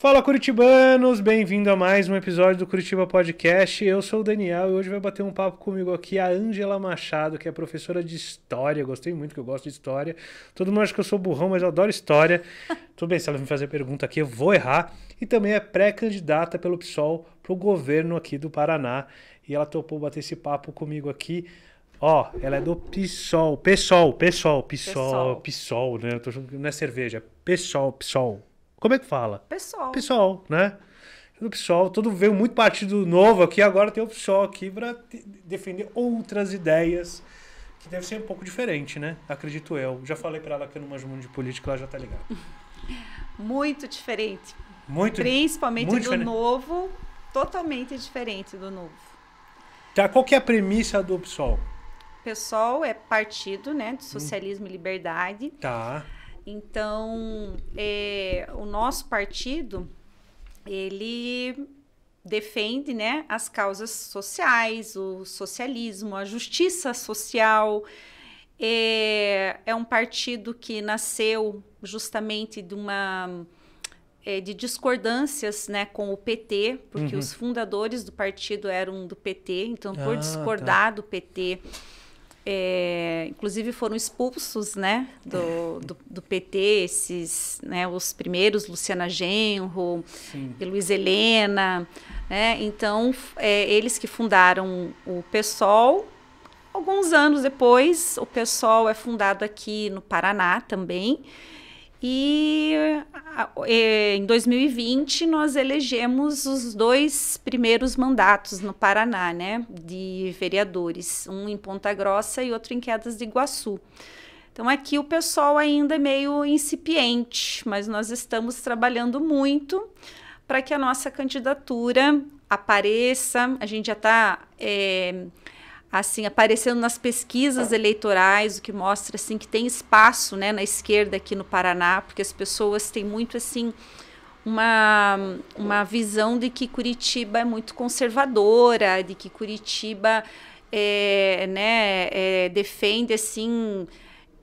Fala Curitibanos, bem-vindo a mais um episódio do Curitiba Podcast. Eu sou o Daniel e hoje vai bater um papo comigo aqui a Ângela Machado, que é professora de história. Gostei muito que eu gosto de história. Todo mundo acha que eu sou burrão, mas eu adoro história. Tudo bem, se ela me fazer pergunta aqui, eu vou errar. E também é pré-candidata pelo PSOL para o governo aqui do Paraná. E ela topou bater esse papo comigo aqui. Ó, ela é do PSOL, PSOL, PSOL, PSOL, PSOL, PSOL né? Tô, não é cerveja, é PSOL, PSOL. Como é que fala? Pessoal. Pessoal, né? O PSOL, todo veio muito partido novo aqui, agora tem o PSOL aqui para defender outras ideias que deve ser um pouco diferente, né? Acredito eu. Já falei para ela que eu não manjo mundo de política, ela já tá ligada. Muito diferente. Muito Principalmente muito do diferente. novo, totalmente diferente do novo. Tá, qual que é a premissa do PSOL? PSOL é partido, né, de socialismo hum. e liberdade. Tá. Então, é, o nosso partido, ele defende né, as causas sociais, o socialismo, a justiça social. É, é um partido que nasceu justamente de uma é, de discordâncias né, com o PT, porque uhum. os fundadores do partido eram do PT, então por ah, tá. discordar tá. do PT é, inclusive foram expulsos né, do, do, do, PT, esses, né, os primeiros, Luciana Genro Sim. e Luiz Helena. Né? Então, é, eles que fundaram o PSOL. Alguns anos depois, o PSOL é fundado aqui no Paraná também. E em 2020 nós elegemos os dois primeiros mandatos no Paraná, né, de vereadores, um em Ponta Grossa e outro em Quedas de Iguaçu. Então aqui o pessoal ainda é meio incipiente, mas nós estamos trabalhando muito para que a nossa candidatura apareça. A gente já está é, eh, assim aparecendo nas pesquisas eleitorais, o que mostra assim que tem espaço, né, na esquerda aqui no Paraná, porque as pessoas têm muito assim uma, uma visão de que Curitiba é muito conservadora, de que Curitiba é, né, é, defende assim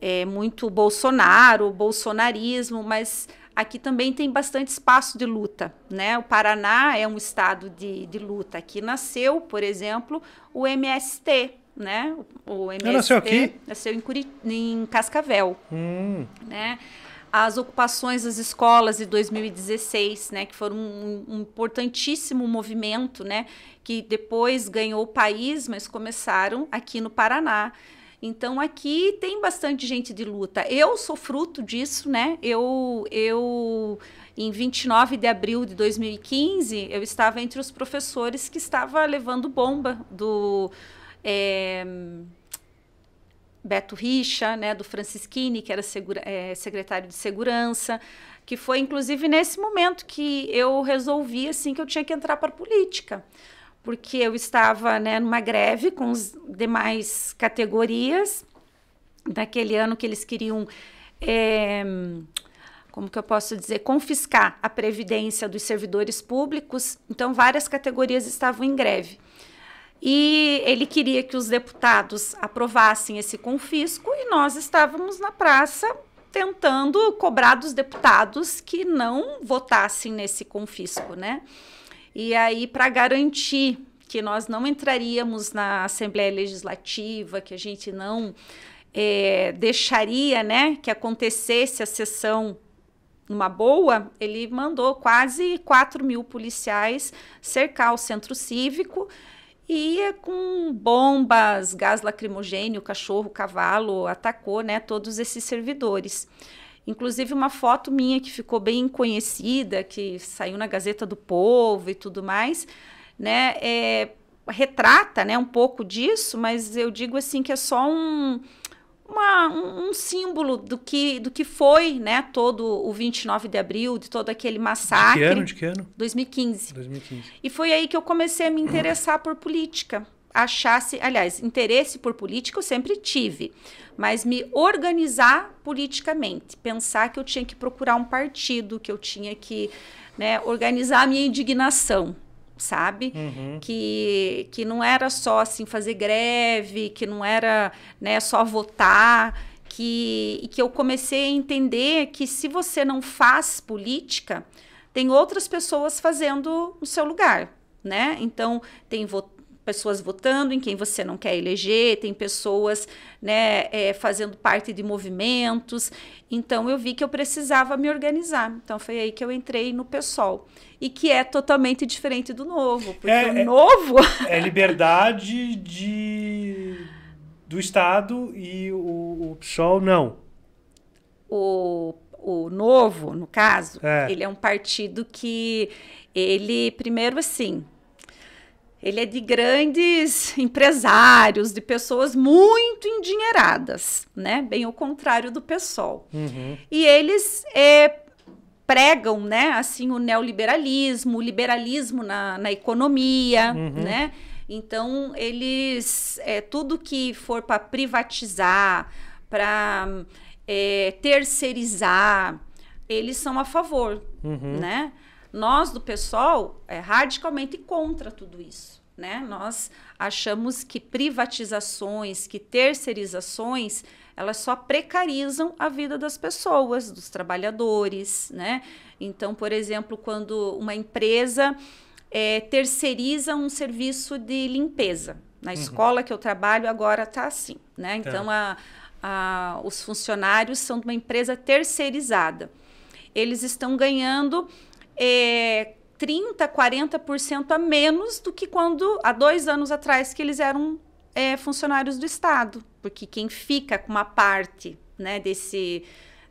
é, muito Bolsonaro, bolsonarismo, mas aqui também tem bastante espaço de luta. Né? O Paraná é um estado de, de luta. Aqui nasceu, por exemplo, o MST. Né? O MST nasceu aqui? Nasceu em, Curit em Cascavel. Hum. Né? As ocupações das escolas de 2016, né, que foram um, um importantíssimo movimento, né, que depois ganhou o país, mas começaram aqui no Paraná. Então aqui tem bastante gente de luta. Eu sou fruto disso, né? Eu eu em 29 de abril de 2015, eu estava entre os professores que estava levando bomba do é, Beto Richa, né, do Francisquini, que era segura, é, secretário de segurança, que foi inclusive nesse momento que eu resolvi assim que eu tinha que entrar para a política porque eu estava né, numa greve com as demais categorias, naquele ano que eles queriam. É, como que eu posso dizer, confiscar a previdência dos servidores públicos. Então, várias categorias estavam em greve. E ele queria que os deputados aprovassem esse confisco e nós estávamos na praça tentando cobrar dos deputados que não votassem nesse confisco, né? E aí, para garantir que nós não entraríamos na Assembleia Legislativa, que a gente não é, deixaria né, que acontecesse a sessão numa boa, ele mandou quase 4 mil policiais cercar o centro cívico e é com bombas, gás lacrimogênio, cachorro, cavalo, atacou né, todos esses servidores. Inclusive uma foto minha que ficou bem conhecida, que saiu na Gazeta do Povo e tudo mais, né? É, retrata, né, um pouco disso, mas eu digo assim que é só um uma, um, um, símbolo do que, do que foi, né, todo o 29 de abril, de todo aquele massacre. De que ano? De que ano? 2015. 2015. E foi aí que eu comecei a me interessar por política achasse, aliás, interesse por política eu sempre tive, mas me organizar politicamente, pensar que eu tinha que procurar um partido, que eu tinha que né, organizar a minha indignação, sabe? Uhum. Que, que não era só assim fazer greve, que não era né, só votar, que, que eu comecei a entender que se você não faz política, tem outras pessoas fazendo o seu lugar. Né? Então, tem votantes pessoas votando em quem você não quer eleger, tem pessoas né, é, fazendo parte de movimentos. Então eu vi que eu precisava me organizar. Então foi aí que eu entrei no PSOL. E que é totalmente diferente do novo. Porque é, o é, novo. É liberdade de, do Estado e o, o PSOL não. O o novo, no caso, é. ele é um partido que ele primeiro assim ele é de grandes empresários, de pessoas muito endinheiradas, né? Bem o contrário do pessoal. Uhum. E eles é, pregam, né? Assim, o neoliberalismo, o liberalismo na, na economia, uhum. né? Então, eles... É, tudo que for para privatizar, para é, terceirizar, eles são a favor, uhum. né? Nós do pessoal é radicalmente contra tudo isso. Né? Nós achamos que privatizações, que terceirizações, elas só precarizam a vida das pessoas, dos trabalhadores. Né? Então, por exemplo, quando uma empresa é, terceiriza um serviço de limpeza. Na uhum. escola que eu trabalho agora está assim. Né? É. Então, a, a, os funcionários são de uma empresa terceirizada. Eles estão ganhando é, 30%, 40% a menos do que quando, há dois anos atrás, que eles eram é, funcionários do Estado. Porque quem fica com uma parte né, desse,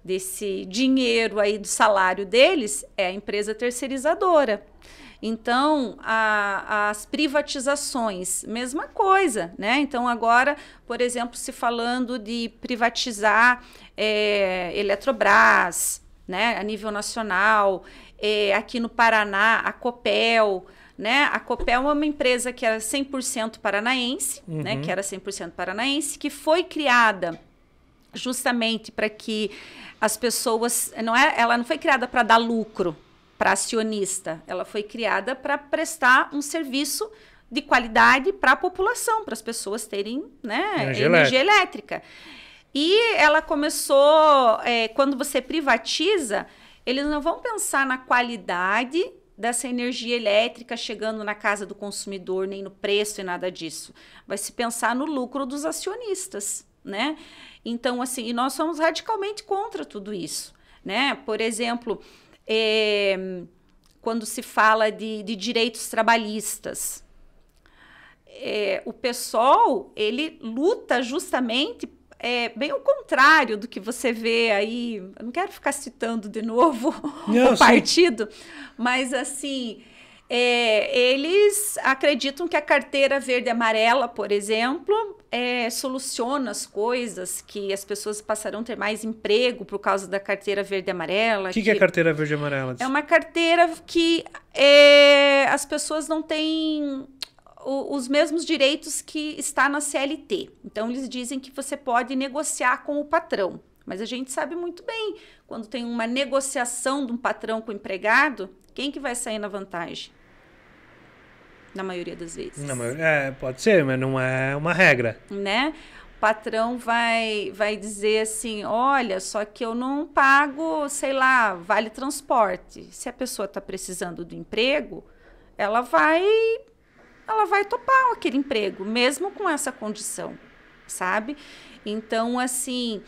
desse dinheiro aí do salário deles é a empresa terceirizadora. Então, a, as privatizações, mesma coisa, né? Então, agora, por exemplo, se falando de privatizar é, Eletrobras, né, a nível nacional, é, aqui no Paraná, a Copel, né? A Copel é uma empresa que era 100% paranaense, né? uhum. né? Que era 100% paranaense, que foi criada justamente para que as pessoas, não é, ela não foi criada para dar lucro para acionista, ela foi criada para prestar um serviço de qualidade para a população, para as pessoas terem, né, energia, energia elétrica. elétrica. E ela começou, é, quando você privatiza, eles não vão pensar na qualidade dessa energia elétrica chegando na casa do consumidor, nem no preço e nada disso. Vai se pensar no lucro dos acionistas, né? Então, assim, e nós somos radicalmente contra tudo isso, né? Por exemplo, é, quando se fala de, de direitos trabalhistas, é, o pessoal ele luta justamente é bem o contrário do que você vê aí. Eu não quero ficar citando de novo não, o partido, mas assim. É, eles acreditam que a carteira verde e amarela, por exemplo, é, soluciona as coisas, que as pessoas passarão a ter mais emprego por causa da carteira verde e amarela. O que, que, é carteira verde e amarela? É uma carteira que é, as pessoas não têm o, os mesmos direitos que está na CLT. Então, eles dizem que você pode negociar com o patrão. Mas a gente sabe muito bem, quando tem uma negociação de um patrão com o empregado, quem que vai sair na vantagem? Na maioria das vezes. Na maioria, é, pode ser, mas não é uma regra. Né? O patrão vai, vai dizer assim: olha, só que eu não pago, sei lá, vale transporte. Se a pessoa está precisando do emprego, ela vai ela vai topar aquele emprego, mesmo com essa condição, sabe? Então, assim,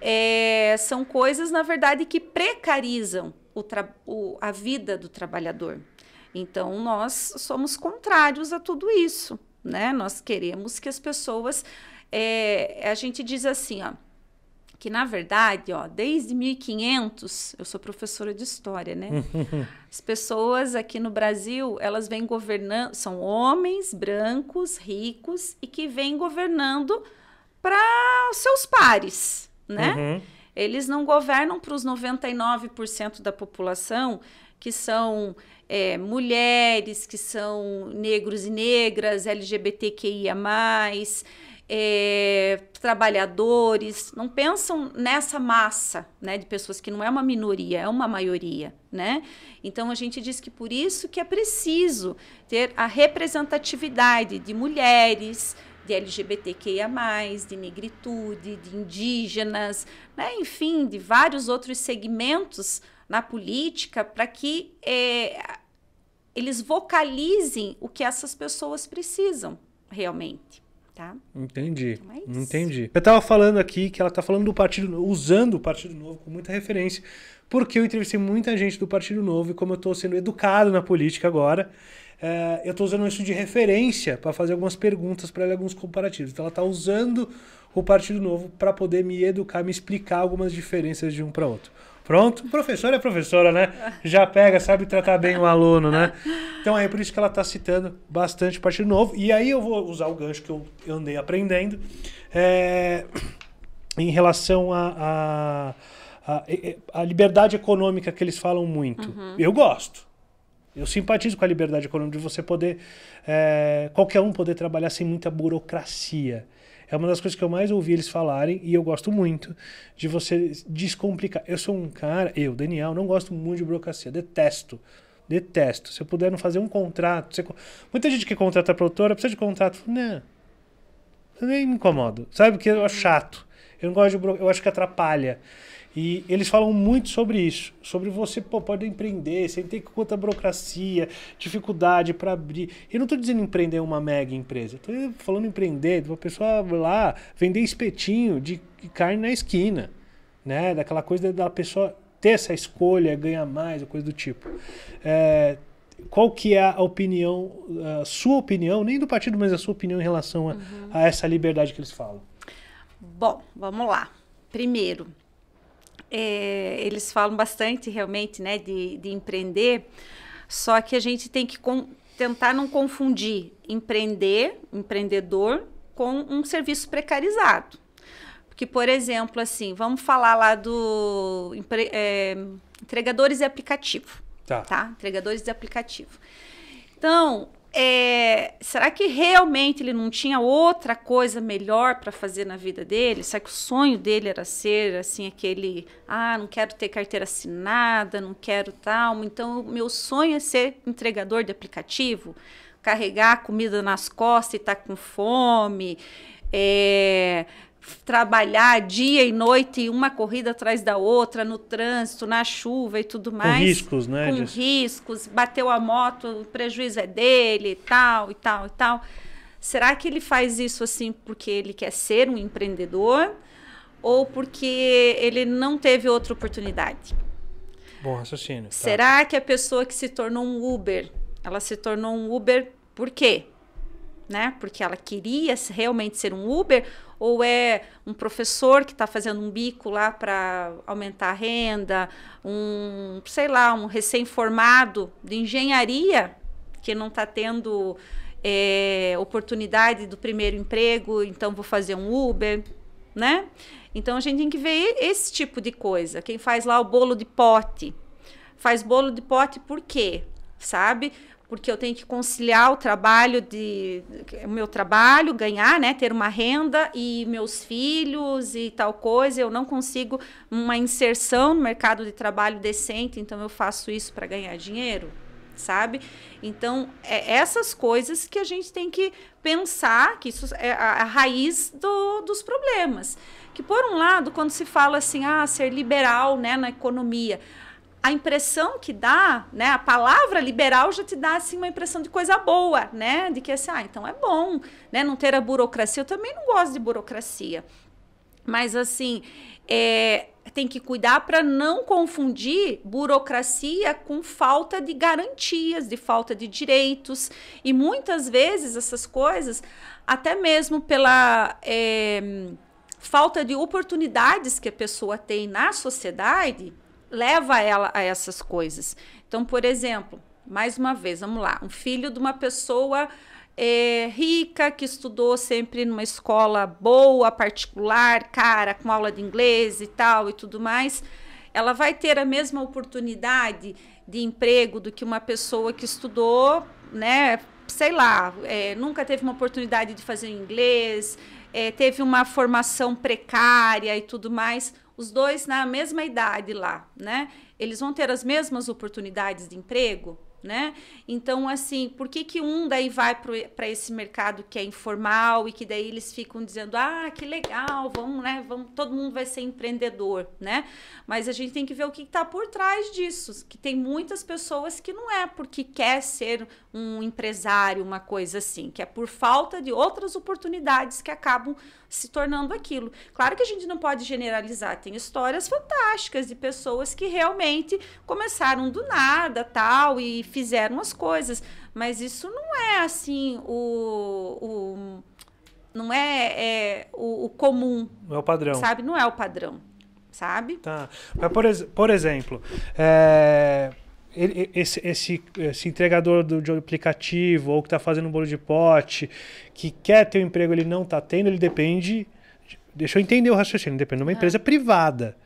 é, são coisas, na verdade, que precarizam o, o a vida do trabalhador. Então, nós somos contrários a tudo isso, né? Nós queremos que as pessoas. É, a gente diz assim, ó, que na verdade, ó, desde 1500, eu sou professora de história, né? As pessoas aqui no Brasil, elas vêm governando, são homens brancos, ricos, e que vêm governando para os seus pares, né? Uhum. Eles não governam para os 99% da população, que são é, mulheres, que são negros e negras, LGBTQIA+, é, trabalhadores, não pensam nessa massa né, de pessoas que não é uma minoria, é uma maioria. Né? Então a gente diz que por isso que é preciso ter a representatividade de mulheres, de LGBTQIA, de negritude, de indígenas, né? enfim, de vários outros segmentos na política para que é, eles vocalizem o que essas pessoas precisam realmente tá? Entendi. Então é entendi. Eu estava falando aqui que ela está falando do Partido usando o Partido Novo com muita referência, porque eu entrevistei muita gente do Partido Novo e como eu estou sendo educado na política agora, é, eu estou usando isso de referência para fazer algumas perguntas para ela, alguns comparativos. Então ela está usando o Partido Novo para poder me educar, me explicar algumas diferenças de um para outro. Pronto, professora é professora, né? Já pega, sabe tratar bem o aluno, né? Então é por isso que ela está citando bastante Partido Novo. E aí eu vou usar o gancho que eu, andei aprendendo é, em relação a, a, a, a, liberdade econômica que eles falam muito. Uhum. Eu gosto. Eu simpatizo com a liberdade econômica de você poder, é, qualquer um poder trabalhar sem muita burocracia. É uma das coisas que eu mais ouvi eles falarem e eu gosto muito de você descomplicar. Eu sou um cara, eu, Daniel, não gosto muito de burocracia, detesto. Detesto. Se eu puder não fazer um contrato. Você... Muita gente que contrata a produtora precisa de contrato. Não. Eu nem me incomodo. Sabe? Porque eu acho uhum. chato. Eu não gosto de bro, Eu acho que atrapalha. E eles falam muito sobre isso, sobre você pô, pode empreender, sem ter quanta burocracia, dificuldade para abrir. Eu não estou dizendo empreender uma mega empresa, estou falando empreender de uma pessoa lá vender espetinho de carne na esquina, né? Daquela coisa da pessoa ter essa escolha, ganhar mais, coisa do tipo. É, qual que é a opinião, a sua opinião, nem do partido, mas a sua opinião em relação a, uhum. a essa liberdade que eles falam? Bom, vamos lá. Primeiro, é, eles falam bastante realmente né, de, de empreender, só que a gente tem que com, tentar não confundir empreender, empreendedor, com um serviço precarizado. Porque, por exemplo, assim, vamos falar lá do empre, é, entregadores de aplicativo. Tá. tá. Entregadores de aplicativo. Então, é, será que realmente ele não tinha outra coisa melhor para fazer na vida dele? Será que o sonho dele era ser assim aquele, ah, não quero ter carteira assinada, não quero tal, então meu sonho é ser entregador de aplicativo, carregar comida nas costas e estar tá com fome, é, trabalhar dia e noite, uma corrida atrás da outra, no trânsito, na chuva e tudo mais. Com riscos, né? Com disso. riscos, bateu a moto, o prejuízo é dele, tal e tal e tal. Será que ele faz isso assim porque ele quer ser um empreendedor ou porque ele não teve outra oportunidade? Bom raciocínio. Tá. Será que a pessoa que se tornou um Uber, ela se tornou um Uber por quê? né? Porque ela queria realmente ser um Uber ou é um professor que está fazendo um bico lá para aumentar a renda, um, sei lá, um recém-formado de engenharia que não está tendo é, oportunidade do primeiro emprego, então vou fazer um Uber, né? Então a gente tem que ver esse tipo de coisa. Quem faz lá o bolo de pote, faz bolo de pote por quê? Sabe? porque eu tenho que conciliar o trabalho de o meu trabalho, ganhar, né, ter uma renda e meus filhos e tal coisa, eu não consigo uma inserção no mercado de trabalho decente, então eu faço isso para ganhar dinheiro, sabe? Então, é essas coisas que a gente tem que pensar, que isso é a, a raiz do, dos problemas. Que por um lado, quando se fala assim, ah, ser liberal, né, na economia, a impressão que dá, né, a palavra liberal já te dá assim uma impressão de coisa boa, né, de que assim, ah, então é bom, né, não ter a burocracia. Eu também não gosto de burocracia, mas assim, é, tem que cuidar para não confundir burocracia com falta de garantias, de falta de direitos. E muitas vezes essas coisas, até mesmo pela é, falta de oportunidades que a pessoa tem na sociedade, leva ela a essas coisas. Então, por exemplo, mais uma vez, vamos lá, um filho de uma pessoa é, rica, que estudou sempre numa escola boa, particular, cara, com aula de inglês e tal e tudo mais, ela vai ter a mesma oportunidade de emprego do que uma pessoa que estudou, né? Sei lá, é, nunca teve uma oportunidade de fazer inglês, é, teve uma formação precária e tudo mais os dois na mesma idade lá, né? Eles vão ter as mesmas oportunidades de emprego, né? Então, assim, por que, que um daí vai para esse mercado que é informal e que daí eles ficam dizendo, ah, que legal, vamos, né? Vamos, todo mundo vai ser empreendedor, né? Mas a gente tem que ver o que está por trás disso, que tem muitas pessoas que não é porque quer ser um empresário, uma coisa assim, que é por falta de outras oportunidades que acabam se tornando aquilo. Claro que a gente não pode generalizar, tem histórias fantásticas de pessoas que realmente começaram do nada, tal, e fizeram as coisas, mas isso não é assim o. o não é, é o, o comum. Não é o padrão. Sabe? Não é o padrão sabe? Tá. Mas, por, por exemplo, é ele, esse, esse, esse entregador do, de aplicativo ou que está fazendo um bolo de pote, que quer ter um emprego ele não está tendo, ele depende. Deixa eu entender o raciocínio, depende de uma ah. empresa ah. privada.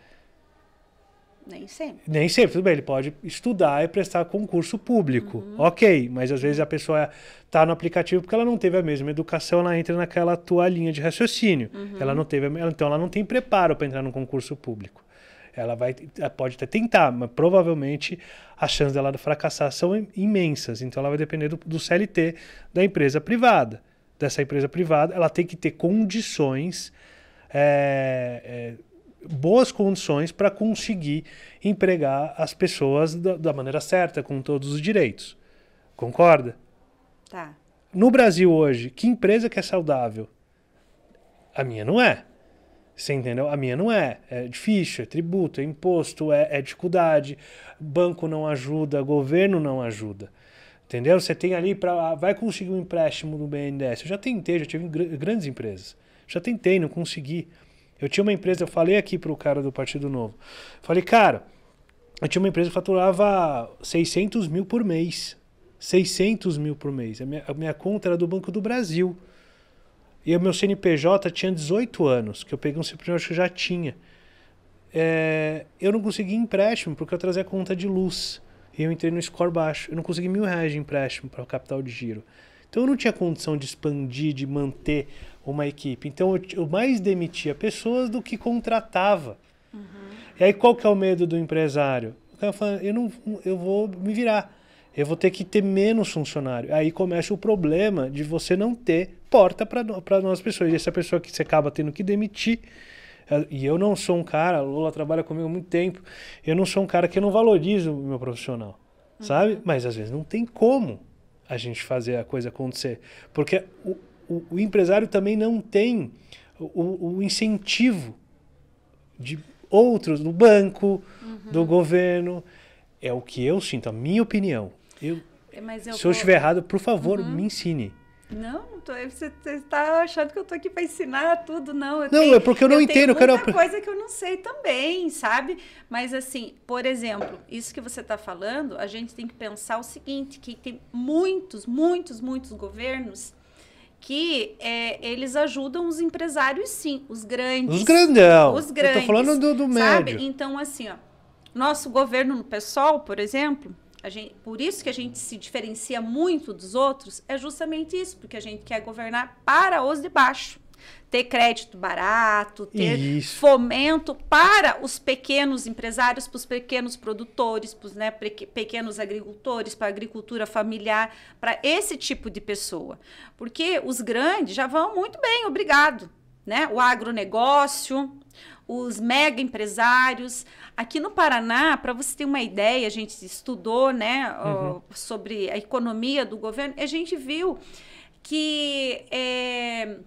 Nem sempre. Nem sempre, tudo bem. Ele pode estudar e prestar concurso público. Uhum. Ok, mas às vezes a pessoa está no aplicativo porque ela não teve a mesma educação, ela entra naquela tua linha de raciocínio. Uhum. Ela não teve, então ela não tem preparo para entrar num concurso público. Ela vai, pode até tentar, mas provavelmente as chances dela fracassar são imensas. Então ela vai depender do, do CLT da empresa privada. Dessa empresa privada, ela tem que ter condições, é, é, boas condições para conseguir empregar as pessoas da, da maneira certa, com todos os direitos. Concorda? Tá. No Brasil hoje, que empresa que é saudável? A minha não é. Você entendeu? A minha não é. É difícil, é tributo, é imposto, é, é dificuldade. Banco não ajuda, governo não ajuda. Entendeu? Você tem ali para. Ah, vai conseguir um empréstimo do BNDES. Eu já tentei, já tive grandes empresas. Já tentei, não consegui. Eu tinha uma empresa, eu falei aqui para o cara do Partido Novo. Falei, cara, eu tinha uma empresa que faturava 600 mil por mês. 600 mil por mês. A minha, a minha conta era do Banco do Brasil. E o meu CNPJ tinha 18 anos, que eu peguei um CNPJ que eu já tinha. É, eu não consegui empréstimo porque eu trazia conta de luz. E eu entrei no score baixo. Eu não consegui mil reais de empréstimo para o capital de giro. Então eu não tinha condição de expandir, de manter uma equipe. Então eu, eu mais demitia pessoas do que contratava. Uhum. E aí qual que é o medo do empresário? O cara fala, eu, não, eu vou me virar. Eu vou ter que ter menos funcionário. Aí começa o problema de você não ter porta para novas pessoas. E essa pessoa que você acaba tendo que demitir. E eu não sou um cara, Lula trabalha comigo há muito tempo, eu não sou um cara que não valorizo o meu profissional, uhum. sabe? Mas às vezes não tem como a gente fazer a coisa acontecer. Porque o, o, o empresário também não tem o, o incentivo de outros, do banco, uhum. do governo. É o que eu sinto, a minha opinião. Eu, é, eu se eu estiver errado, por favor, uhum. me ensine. Não, tô, você está achando que eu tô aqui para ensinar tudo, não. Eu não, tenho, é porque eu não eu entendo. Tem muita quero... coisa que eu não sei também, sabe? Mas assim, por exemplo, isso que você está falando, a gente tem que pensar o seguinte, que tem muitos, muitos, muitos governos que é, eles ajudam os empresários, sim, os grandes. Os grandão. Os grandes. Estou falando do, do médio. Sabe? Então, assim, ó, nosso governo no PSOL, por exemplo, Gente, por isso que a gente se diferencia muito dos outros, é justamente isso, porque a gente quer governar para os de baixo. Ter crédito barato, ter isso. fomento para os pequenos empresários, para os pequenos produtores, para os né, pequenos agricultores, para a agricultura familiar, para esse tipo de pessoa. Porque os grandes já vão muito bem, obrigado. Né? O agronegócio, os mega empresários. Aqui no Paraná, para você ter uma ideia, a gente estudou né, uhum. sobre a economia do governo e a gente viu que é,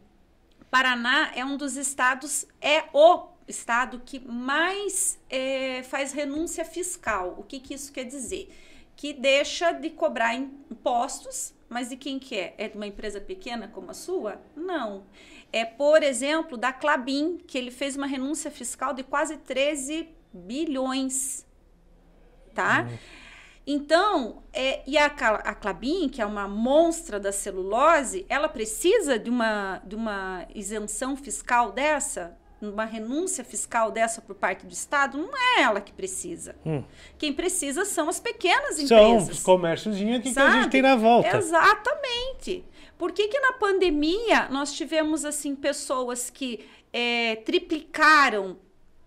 Paraná é um dos estados, é o estado que mais é, faz renúncia fiscal. O que, que isso quer dizer? Que deixa de cobrar impostos mas de quem que é? É de uma empresa pequena como a sua? Não. É, por exemplo, da Clabin, que ele fez uma renúncia fiscal de quase 13 bilhões, tá? Uhum. Então, é, e a, a Clabin, que é uma monstra da celulose, ela precisa de uma, de uma isenção fiscal dessa? Uma renúncia fiscal dessa por parte do Estado? Não é ela que precisa. Hum. Quem precisa são as pequenas empresas. São os comérciozinhos que, que a gente tem na volta. Exatamente. Exatamente. Por que, que na pandemia nós tivemos assim pessoas que é, triplicaram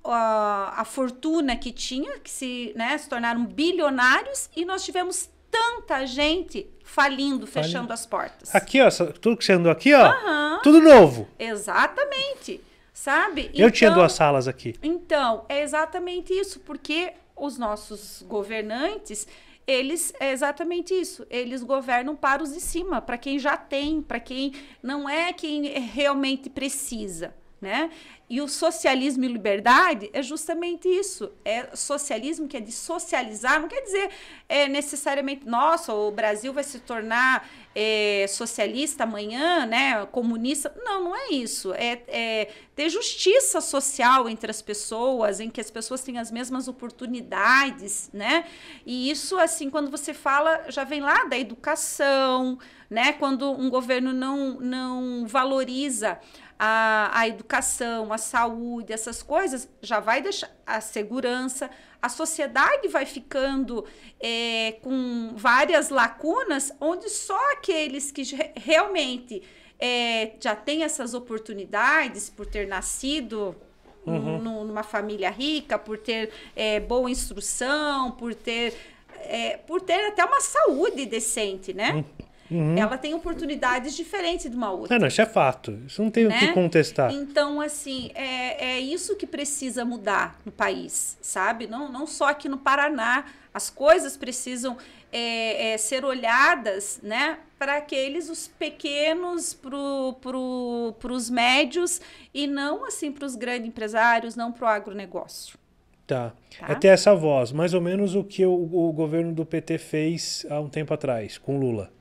a, a, fortuna que tinha, que se, né, se tornaram bilionários, e nós tivemos tanta gente falindo, fechando as portas. Aqui, ó, tudo que você andou aqui, ó, uhum. tudo novo. Exatamente, sabe? Eu então, tinha duas salas aqui. Então, é exatamente isso, porque os nossos governantes, eles é exatamente isso. Eles governam para os de cima, para quem já tem, para quem não é quem realmente precisa né? E o socialismo e liberdade é justamente isso. É socialismo que é de socializar, não quer dizer é, necessariamente, nossa, o Brasil vai se tornar é, socialista amanhã, né? Comunista. Não, não é isso. É, é ter justiça social entre as pessoas, em que as pessoas têm as mesmas oportunidades, né? E isso, assim, quando você fala, já vem lá da educação, né? Quando um governo não, não valoriza a, a educação, a saúde, essas coisas, já vai deixar a segurança. A sociedade vai ficando é, com várias lacunas, onde só aqueles que realmente é, já têm essas oportunidades por ter nascido Uhum. numa família rica, por ter é, boa instrução, por ter, é, por ter até uma saúde decente, né? Uhum. Uhum. Ela tem oportunidades diferentes de uma outra. É, não, isso é fato. Isso não tem né? o que né? contestar. Então, assim, é, é isso que precisa mudar no país, sabe? Não, não só aqui no Paraná. As coisas precisam é, é, ser olhadas né, para aqueles, os pequenos, para os médios e não assim para os grandes empresários, não para o agronegócio. Tá. tá. É ter essa voz, mais ou menos o que o, o governo do PT fez há um tempo atrás, com Lula.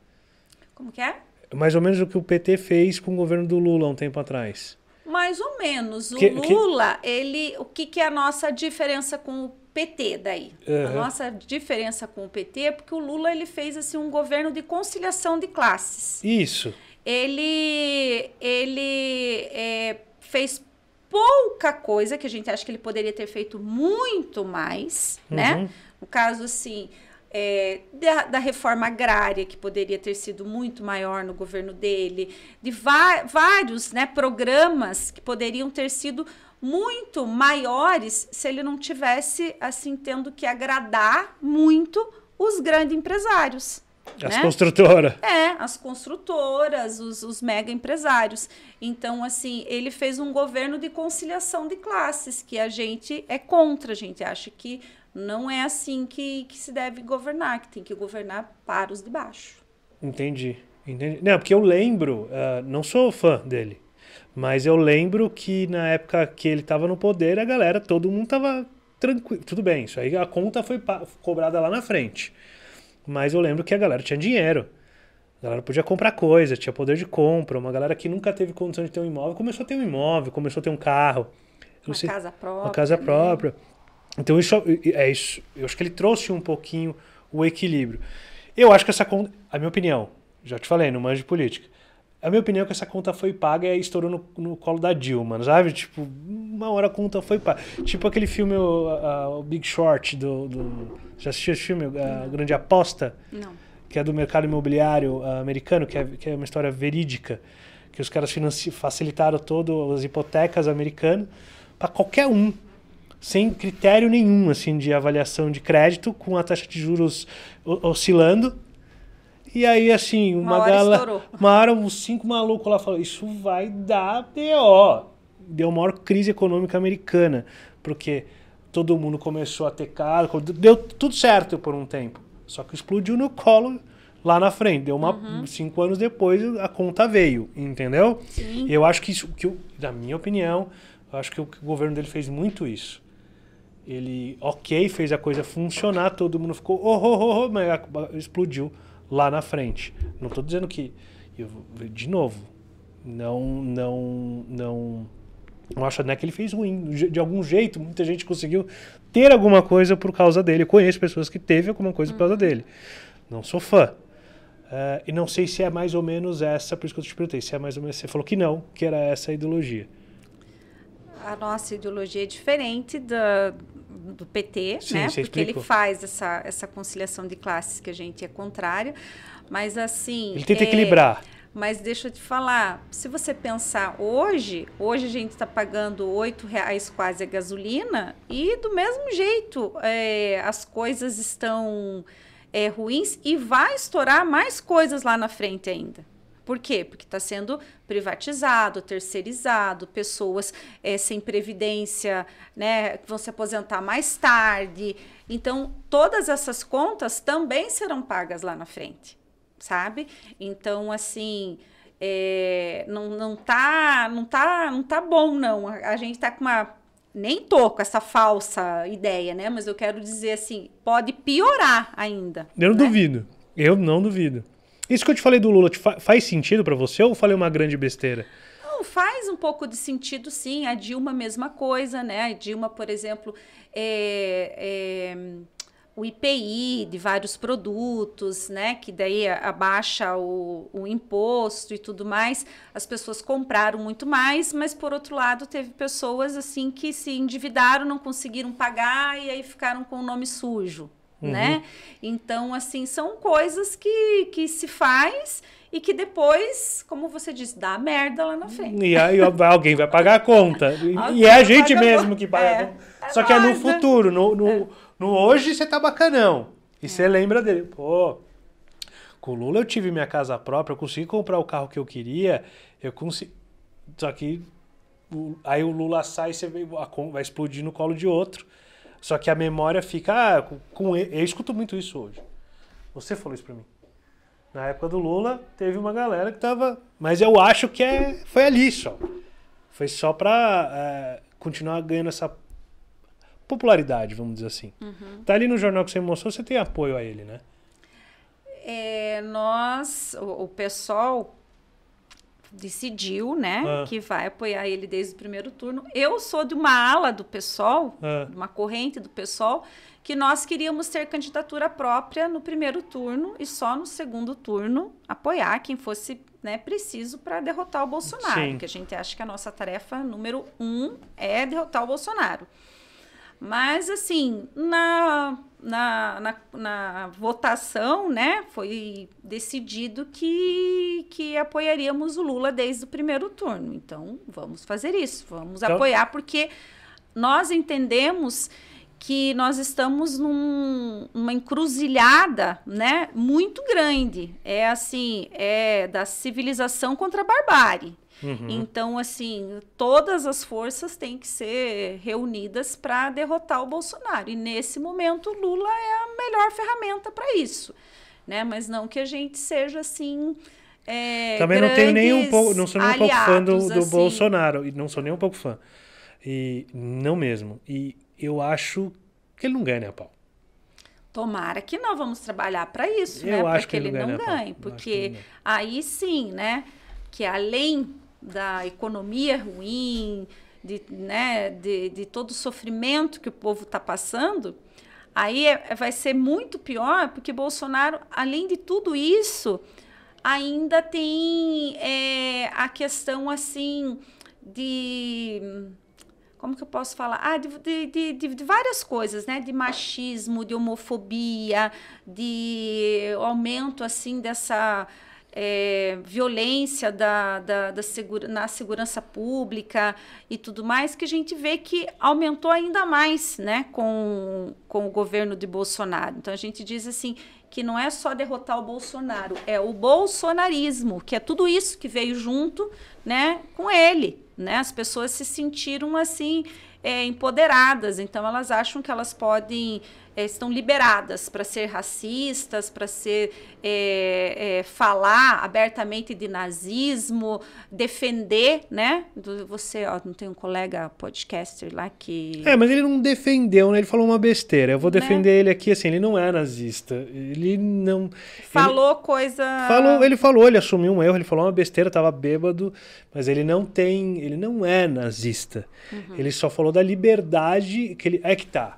Como que é? Mais ou menos o que o PT fez com o governo do Lula um tempo atrás. Mais ou menos. O que, Lula, que... ele. O que, que é a nossa diferença com o PT daí. Uhum. A nossa diferença com o PT é porque o Lula ele fez assim um governo de conciliação de classes. Isso. Ele ele é, fez pouca coisa que a gente acha que ele poderia ter feito muito mais, né? uhum. né? No caso assim, é, da, da, reforma agrária, que poderia ter sido muito maior no governo dele, de vários né, programas que poderiam ter sido muito maiores se ele não tivesse assim tendo que agradar muito os grandes empresários. As né? construtoras. É, as construtoras, os, os, mega empresários. Então, assim, ele fez um governo de conciliação de classes, que a gente é contra, a gente acha que não é assim que, que se deve governar, que tem que governar para os de baixo. Entendi, entendi. Não, porque eu lembro, uh, não sou fã dele, mas eu lembro que na época que ele estava no poder, a galera, todo mundo estava tranquilo. Tudo bem, isso aí a conta foi cobrada lá na frente. Mas eu lembro que a galera tinha dinheiro. A galera podia comprar coisa, tinha poder de compra. Uma galera que nunca teve condição de ter um imóvel começou a ter um imóvel, começou a ter um carro. Uma, sei, casa própria, uma casa própria. Né? Então isso é, é isso. Eu acho que ele trouxe um pouquinho o equilíbrio. Eu acho que essa conta, a minha opinião, já te falei, não manjo de política. A minha opinião é que essa conta foi paga e estourou no, no colo da Dilma, sabe? Tipo, uma hora a conta foi paga. Tipo aquele filme, o, a, o Big Short, do, do, Já assistiu esse filme, A Grande Aposta? Não. Que é do mercado imobiliário ah, americano, que é, que é uma história verídica. Que os caras facilitaram todas as hipotecas americanas para qualquer um sem critério nenhum assim de avaliação de crédito, com a taxa de juros oscilando. E aí, assim, uma, uma galera. Uma hora, os cinco malucos lá falaram: Isso vai dar BO. Deu a maior crise econômica americana, porque todo mundo começou a ter carro, deu tudo certo por um tempo. Só que explodiu no colo lá na frente. Deu uma, uhum. cinco anos depois, a conta veio, entendeu? Sim. Eu acho que isso, que eu, na minha opinião, eu acho que o, que o governo dele fez muito isso. Ele, ok, fez a coisa funcionar, todo mundo ficou, oh, oh, oh, oh mas explodiu lá na frente. Não estou dizendo que, eu, de novo, não, não, não, não acho né, que ele fez ruim. De algum jeito, muita gente conseguiu ter alguma coisa por causa dele. Eu conheço pessoas que teve alguma coisa por causa uhum. dele. Não sou fã. Uh, e não sei se é mais ou menos essa, por isso que eu te perguntei, se é mais ou menos. Você falou que não, que era essa a ideologia. A nossa ideologia é diferente da, do PT, né? Sim, né? Porque explicou. ele faz essa, essa conciliação de classes que a gente é contrária, mas assim. Ele tenta é, equilibrar. Mas deixa eu te falar, se você pensar hoje, hoje a gente está pagando oito reais quase a gasolina e do mesmo jeito é, as coisas estão é, ruins e vai estourar mais coisas lá na frente ainda. Por quê? Porque está sendo privatizado, terceirizado, pessoas é, sem previdência, né, que vão se aposentar mais tarde. Então, todas essas contas também serão pagas lá na frente, sabe? Então, assim, é, não, não, tá, não, tá, não tá bom, não. A gente está com uma. Nem tô com essa falsa ideia, né? Mas eu quero dizer assim, pode piorar ainda. Eu não né? duvido. Eu não duvido. Isso que eu te falei do Lula, fa faz sentido para você ou falei uma grande besteira? Não, faz um pouco de sentido, sim. A Dilma, mesma coisa, né? A Dilma, por exemplo, é, é o IPI de vários produtos, né? Que daí abaixa o, o, imposto e tudo mais. As pessoas compraram muito mais, mas por outro lado teve pessoas assim que se endividaram, não conseguiram pagar e aí ficaram com o nome sujo, uhum. né? Então, assim, são coisas que, que se faz e que depois, como você disse, dá merda lá na frente. E aí alguém vai pagar a conta. e é a gente mesmo que paga. É. é, Só que é no futuro, no, no, é. no hoje você tá bacanão. E é. você lembra dele, pô, com o Lula eu tive minha casa própria, eu consegui comprar o carro que eu queria, eu consegui. Só que aí o Lula sai e você vai explodir no colo de outro. Só que a memória fica. Ah, com, eu escuto muito isso hoje. Você falou isso para mim. Na época do Lula, teve uma galera que tava. Mas eu acho que é, foi ali só. Foi só pra é, continuar ganhando essa popularidade, vamos dizer assim. Uhum. Tá ali no jornal que você mostrou, você tem apoio a ele, né? É, nós, o, o pessoal decidiu, né, ah. que vai apoiar ele desde o primeiro turno. Eu sou de uma ala do PSOL, ah. uma corrente do PSOL, que nós queríamos ter candidatura própria no primeiro turno e só no segundo turno apoiar quem fosse né, preciso para derrotar o Bolsonaro. Sim. Que a gente acha que a nossa tarefa número um é derrotar o Bolsonaro. Mas, assim, na, na, na, na, votação, né, foi decidido que, que apoiaríamos o Lula desde o primeiro turno. Então, vamos fazer isso, vamos então... apoiar, porque nós entendemos que nós estamos numa encruzilhada, né, muito grande. É assim, é da civilização contra a barbárie. Uhum. Então, assim, todas as forças têm que ser reunidas para derrotar o Bolsonaro. E nesse momento, Lula é a melhor ferramenta para isso. Né? Mas não que a gente seja assim. É, Também não tenho nem um pouco, não sou nem um pouco fã do, do assim. Bolsonaro. E não sou nem um pouco fã. E não mesmo. E eu acho que ele não ganha né, Paulo? Tomara que não, vamos trabalhar para isso, eu né? Para que, que, ele não ganhe, ganha, porque aí sim, né? Que além da economia ruim, de, né, de, de todo o sofrimento que o povo está passando, aí é, é, vai ser muito pior, porque Bolsonaro, além de tudo isso, ainda tem é, a questão assim de como que eu posso falar? Ah, de, de, de, de, várias coisas, né? De machismo, de homofobia, de aumento, assim, dessa é, violência da, da, da segura, na segurança pública e tudo mais, que a gente vê que aumentou ainda mais né, com, com o governo de Bolsonaro. Então a gente diz assim que não é só derrotar o Bolsonaro, é o bolsonarismo, que é tudo isso que veio junto né, com ele. Né? As pessoas se sentiram assim é, empoderadas, então elas acham que elas podem é, estão liberadas para ser racistas, para ser é, é, falar abertamente de nazismo, defender, né? Do, você, ó, não tem um colega podcaster lá que. É, mas ele não defendeu, né? Ele falou uma besteira. Eu vou né? defender né? ele aqui, assim, ele não é nazista. Ele não. Falou ele... coisa. Falou, ele falou, ele assumiu um erro, ele falou uma besteira, estava bêbado, mas ele não tem. Ele não é nazista. Uhum. Ele só falou da liberdade que ele. É que tá.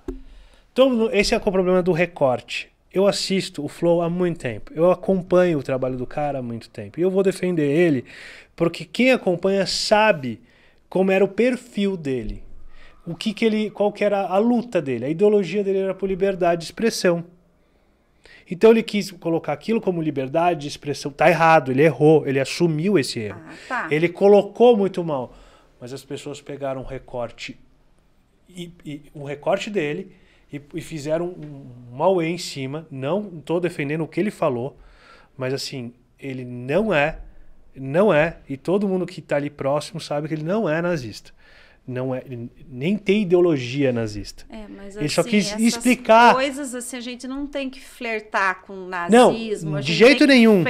Então, esse é o problema do recorte. Eu assisto o Flow há muito tempo. Eu acompanho o trabalho do cara há muito tempo. E eu vou defender ele, porque quem acompanha sabe como era o perfil dele. O que, que ele. qual que era a luta dele. A ideologia dele era por liberdade de expressão. Então ele quis colocar aquilo como liberdade de expressão. Tá errado, ele errou, ele assumiu esse erro. Ah, tá. Ele colocou muito mal. Mas as pessoas pegaram um recorte e, e o recorte dele e, e fizeram um Mauê em cima. Não estou defendendo o que ele falou, mas assim, ele não é, não é, e todo mundo que está ali próximo sabe que ele não é nazista. Não é, nem tem ideologia nazista. É, mas ele assim, só quis explicar. coisas assim, a gente não tem que flertar com nazismo. Não, de jeito nenhum.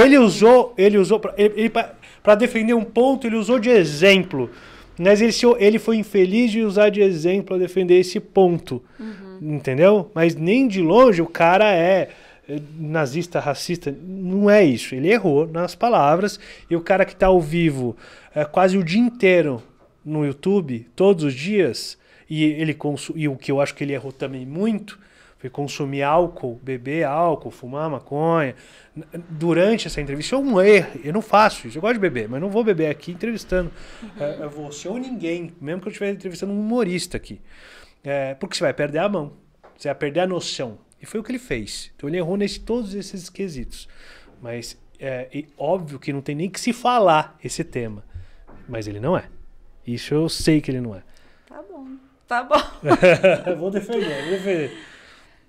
Ele com... usou, ele usou, para defender um ponto, ele usou de exemplo mas ele, ele foi infeliz de usar de exemplo a defender esse ponto. Uhum. Entendeu? Mas nem de longe o cara é, é nazista, racista. Não é isso. Ele errou nas palavras. E o cara que está ao vivo é, quase o dia inteiro no YouTube, todos os dias, e, ele e o que eu acho que ele errou também muito, foi consumir álcool, beber álcool, fumar maconha. Durante essa entrevista, eu é erro. Eu não faço isso. Eu gosto de beber, mas não vou beber aqui entrevistando uhum. você ou ninguém, mesmo que eu estiver entrevistando um humorista aqui. É, porque você vai perder a mão, você vai perder a noção. E foi o que ele fez. Então ele errou nesse, todos esses quesitos. Mas é, óbvio que não tem nem que se falar esse tema. Mas ele não é. Isso eu sei que ele não é. Tá bom. Tá bom. vou defender, vou defender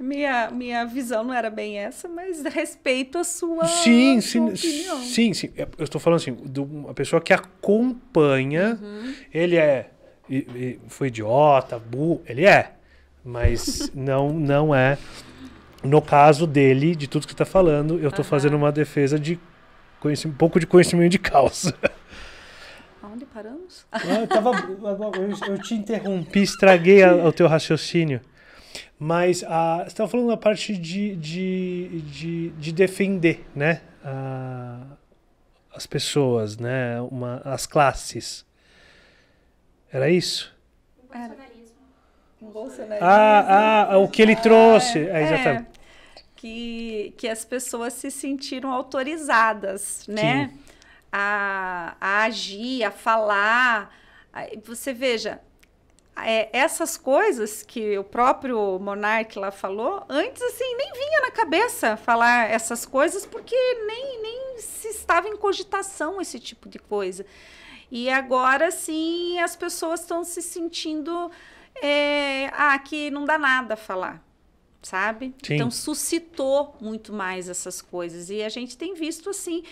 minha, minha visão não era bem essa, mas respeito a sua, sim, sim, opinião. Sim, sim. É, eu estou falando assim, de uma pessoa que acompanha, uhum. ele é. Foi idiota, burro, ele é. Mas não, não é. No caso dele, de tudo que está falando, eu estou uhum. fazendo uma defesa de um pouco de conhecimento de causa. Aonde paramos? eu, tava, eu, eu, te interrompi, estraguei a, o teu raciocínio. Mas ah, você estava falando da parte de, de, de, de defender, né? Ah, as pessoas, né? Uma, as classes. Era isso? O bolsonarismo. O bolsonarismo. Ah, ah, o que ele trouxe. É, é exatamente. É. Que, que as pessoas se sentiram autorizadas, né? A, a agir, a falar. Você veja, é, essas coisas que o próprio monarca lá falou, antes assim, nem vinha na cabeça falar essas coisas, porque nem, nem se estava em cogitação esse tipo de coisa. E agora sim as pessoas estão se sentindo é, ah, que não dá nada falar, sabe? Sim. Então suscitou muito mais essas coisas. E a gente tem visto assim.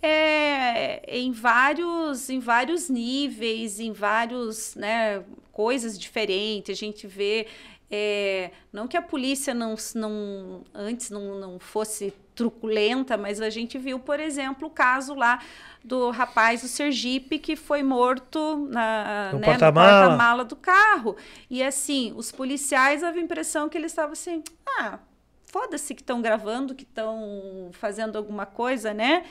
É, em vários em vários níveis em vários né coisas diferentes, a gente vê. É, não que a polícia não, não antes não, não fosse truculenta, mas a gente viu, por exemplo, o caso lá do rapaz do Sergipe que foi morto na, né, porta-mala porta do carro. E assim, os policiais davam a impressão que eles estavam assim, ah, foda-se que estão gravando, que estão fazendo alguma coisa, né?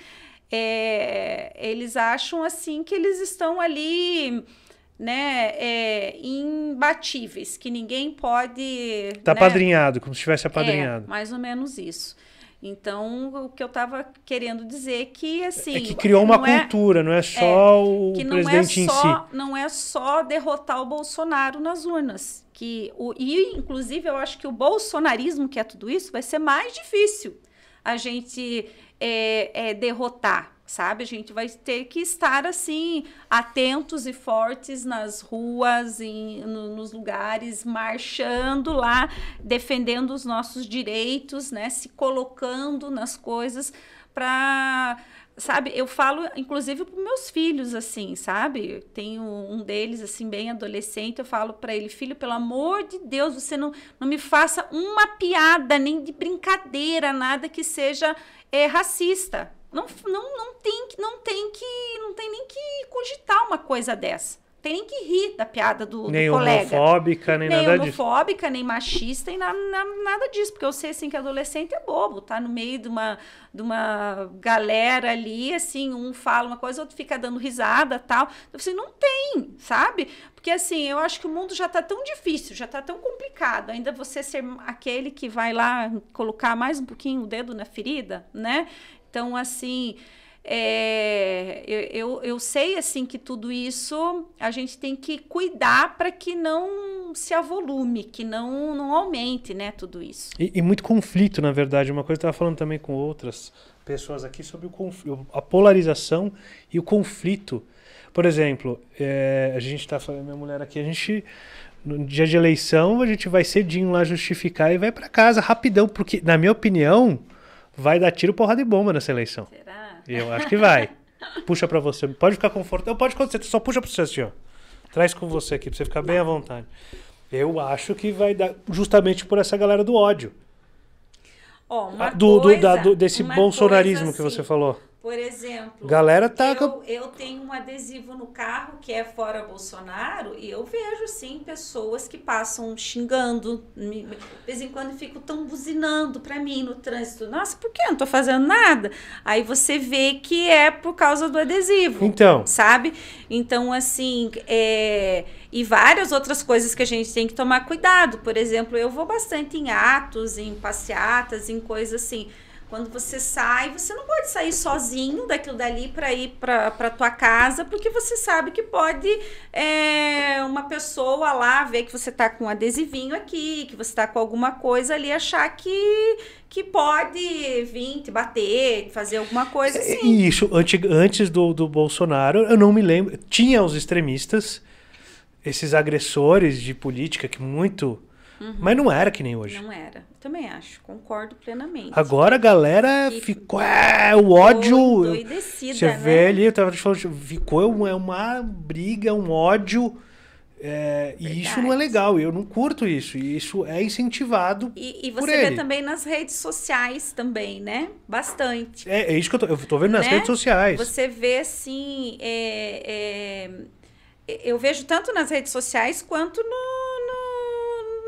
É, eles acham assim que eles estão ali né, é, imbatíveis, que ninguém pode. está né? como se estivesse é, apadrinhado. É, mais ou menos isso. Então, o que eu estava querendo dizer é que é, assim. É que criou uma é, cultura, não é só é, o presidente é só, em si. Não é só derrotar o Bolsonaro nas urnas. Que o, e, inclusive, eu acho que o bolsonarismo, que é tudo isso, vai ser mais difícil a gente derrotar sabe? A gente vai ter que estar assim, atentos e fortes nas ruas, em, no, nos lugares, marchando lá, defendendo os nossos direitos, né? Se colocando nas coisas para sabe eu falo inclusive para meus filhos assim sabe tenho um deles assim bem adolescente eu falo para ele filho pelo amor de Deus você não, não me faça uma piada nem de brincadeira nada que seja é, racista não, não, não, tem, não tem que. Não tem nem que cogitar uma coisa dessa. Tem nem que rir da piada do, nem do colega. Homofóbica, nem, nem nada homofóbica, disso. nem machista, nem nada, nada disso. Porque eu sei assim, que adolescente é bobo, tá no meio de uma, de uma galera ali, assim, um fala uma coisa, outro fica dando risada tal. Então, assim, não tem, sabe? Porque assim, eu acho que o mundo já está tão difícil, já está tão complicado. Ainda você ser aquele que vai lá colocar mais um pouquinho o dedo na ferida, né? Então, assim, é, eu, eu sei assim que tudo isso a gente tem que cuidar para que não se avolume, que não, não aumente né, tudo isso. E, e muito conflito, na verdade. Uma coisa eu estava falando também com outras pessoas aqui sobre o a polarização e o conflito. Por exemplo, é, a gente está falando, minha mulher aqui, a gente no dia de eleição a gente vai cedinho lá justificar e vai para casa rapidão, porque na minha opinião, vai dar tiro, porrada de bomba nessa eleição. Será? Eu acho que vai. Puxa para você. Pode ficar confortável. Pode acontecer. Só puxa para você assim, ó. Traz com você aqui, pra você ficar bem à vontade. Eu acho que vai dar justamente por essa galera do ódio. Oh, do, coisa, do, da, do, desse bolsonarismo coisa, assim, que você assim, falou. Por exemplo, galera tá eu, eu tenho um adesivo no carro que é fora Bolsonaro e eu vejo sim pessoas que passam xingando, me, de vez em quando fico tão buzinando para mim no trânsito. Nossa, por que eu não tô fazendo nada? Aí você vê que é por causa do adesivo. Então, sabe? Então assim, é, e várias outras coisas que a gente tem que tomar cuidado. Por exemplo, eu vou bastante em atos, em passeatas, em coisas assim quando você sai, você não pode sair sozinho daquilo dali para ir para tua casa, porque você sabe que pode é, uma pessoa lá ver que você tá com um adesivinho aqui, que você tá com alguma coisa ali, achar que, que pode vir te bater, fazer alguma coisa é, assim. Isso, antes do, do Bolsonaro, eu não me lembro, tinha os extremistas, esses agressores de política que muito Uhum. Mas não era que nem hoje. Não era. Também acho, concordo plenamente. Agora a galera ficou. É, o ódio. Doidecida, você né? vê ali, eu tava te falando, tipo, ficou é uma, é uma briga, um ódio. É, e isso não é legal, eu não curto isso, e isso é incentivado. E, e você vê ele. também nas redes sociais também, né? Bastante. É, é isso que eu tô, eu tô vendo nas né? redes sociais. Você vê assim. É, é eu vejo tanto nas redes sociais quanto no,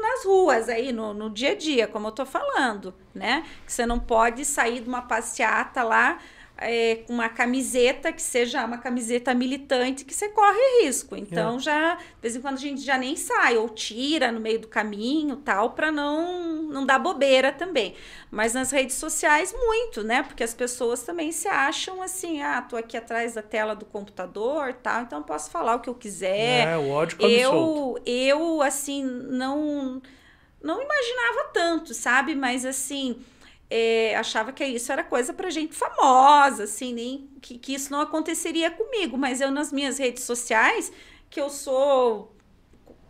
nas ruas aí, no, no dia a dia, como eu tô falando, né? Que você não pode sair de uma passeata lá é, uma camiseta que seja uma camiseta militante que você corre risco. Então é. já de vez em quando a gente já nem sai ou tira no meio do caminho, tal, para não não dar bobeira também. Mas nas redes sociais muito, né? Porque as pessoas também se acham assim, ah, tô aqui atrás da tela do computador, tal, então eu posso falar o que eu quiser. É, o ódio eu solto. eu assim não não imaginava tanto, sabe? Mas assim, é, achava que isso era coisa para gente famosa, assim, nem que, que isso não aconteceria comigo, mas eu nas minhas redes sociais, que eu sou,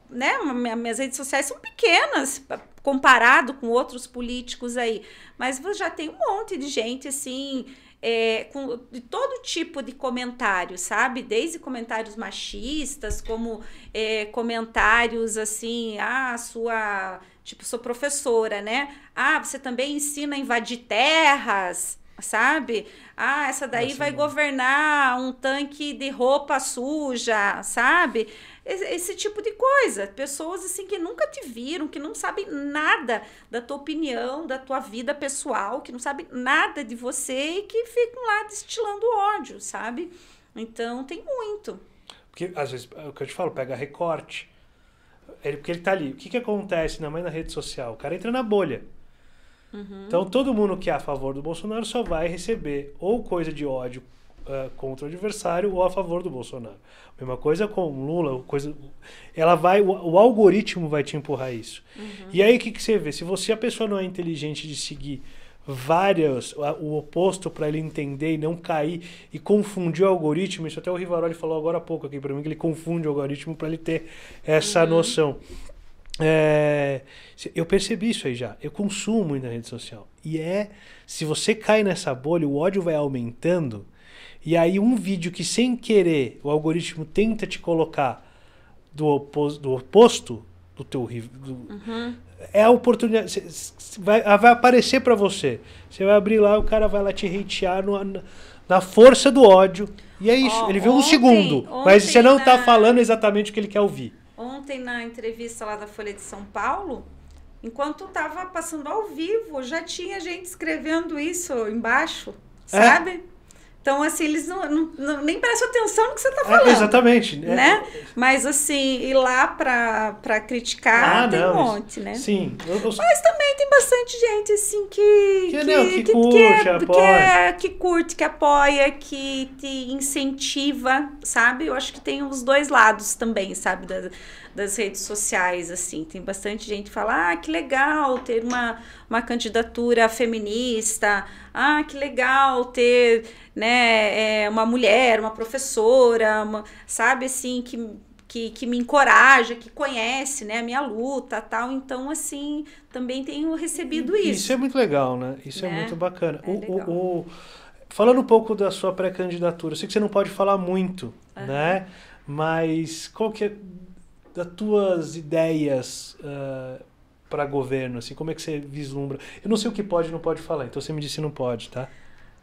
né, minhas redes sociais são pequenas comparado com outros políticos aí, mas já tem um monte de gente assim, é, com, de todo tipo de comentário, sabe? Desde comentários machistas, como é, comentários assim, ah, sua Tipo, sou professora, né? Ah, você também ensina a invadir terras, sabe? Ah, essa daí Nossa, vai não. governar um tanque de roupa suja, sabe? Esse, tipo de coisa. Pessoas assim que nunca te viram, que não sabem nada da tua opinião, da tua vida pessoal, que não sabem nada de você e que ficam lá destilando ódio, sabe? Então tem muito. Porque às vezes, é o que eu te falo, pega recorte ele, porque ele tá ali. O que, que acontece na mais na rede social? O cara entra na bolha. Uhum. Então todo mundo que é a favor do Bolsonaro só vai receber ou coisa de ódio uh, contra o adversário ou a favor do Bolsonaro. Mesma coisa com o Lula, coisa, ela vai, o, o algoritmo vai te empurrar isso. Uhum. E aí o que, que você vê? Se você a pessoa não é inteligente de seguir várias, o oposto para ele entender e não cair e confundir o algoritmo. Isso até o Rivaroli falou agora há pouco aqui para mim, que ele confunde o algoritmo para ele ter essa uhum. noção. É, eu percebi isso aí já. Eu consumo muito na rede social. E é, se você cai nessa bolha, o ódio vai aumentando. E aí, um vídeo que sem querer o algoritmo tenta te colocar do, opos, do oposto do teu do, uhum é a oportunidade. Vai, ah, vai aparecer para você. Você vai abrir lá, o cara vai lá te hatear no, na força do ódio. E é isso. Oh, ele viu ontem, um segundo. Mas você não está falando exatamente o que ele quer ouvir. Ontem, na entrevista lá da Folha de São Paulo, enquanto estava passando ao vivo, já tinha gente escrevendo isso embaixo, é. sabe? É? Então, assim, eles não, não, não, nem prestam atenção no que você está é, falando. É, exatamente. Né? É. Mas, assim, ir lá para criticar ah, tem não, um monte, né? Sim. Eu, eu... Mas também tem bastante gente, assim, que... Que, curte, que, apoia. Que, curte, que apoia, que te incentiva, sabe? Eu acho que tem os dois lados também, sabe? Da, das redes sociais, assim. Tem bastante gente que fala, ah, que legal ter uma, uma candidatura feminista, ah, que legal ter, né, é, uma mulher, uma professora, uma, sabe, assim, que que, que me encoraja, que conhece, né, a minha luta, tal. Então, assim, também tenho recebido isso. Isso é muito legal, né? Isso é né? é muito bacana. É o, o, o, falando um pouco da sua pré-candidatura, sei que você não pode falar muito, uhum. né? Mas qual que é, das tuas ideias uh, ah, para governo? Assim, como é que você vislumbra? Eu não sei o que pode e não pode falar, então você me disse não pode, tá?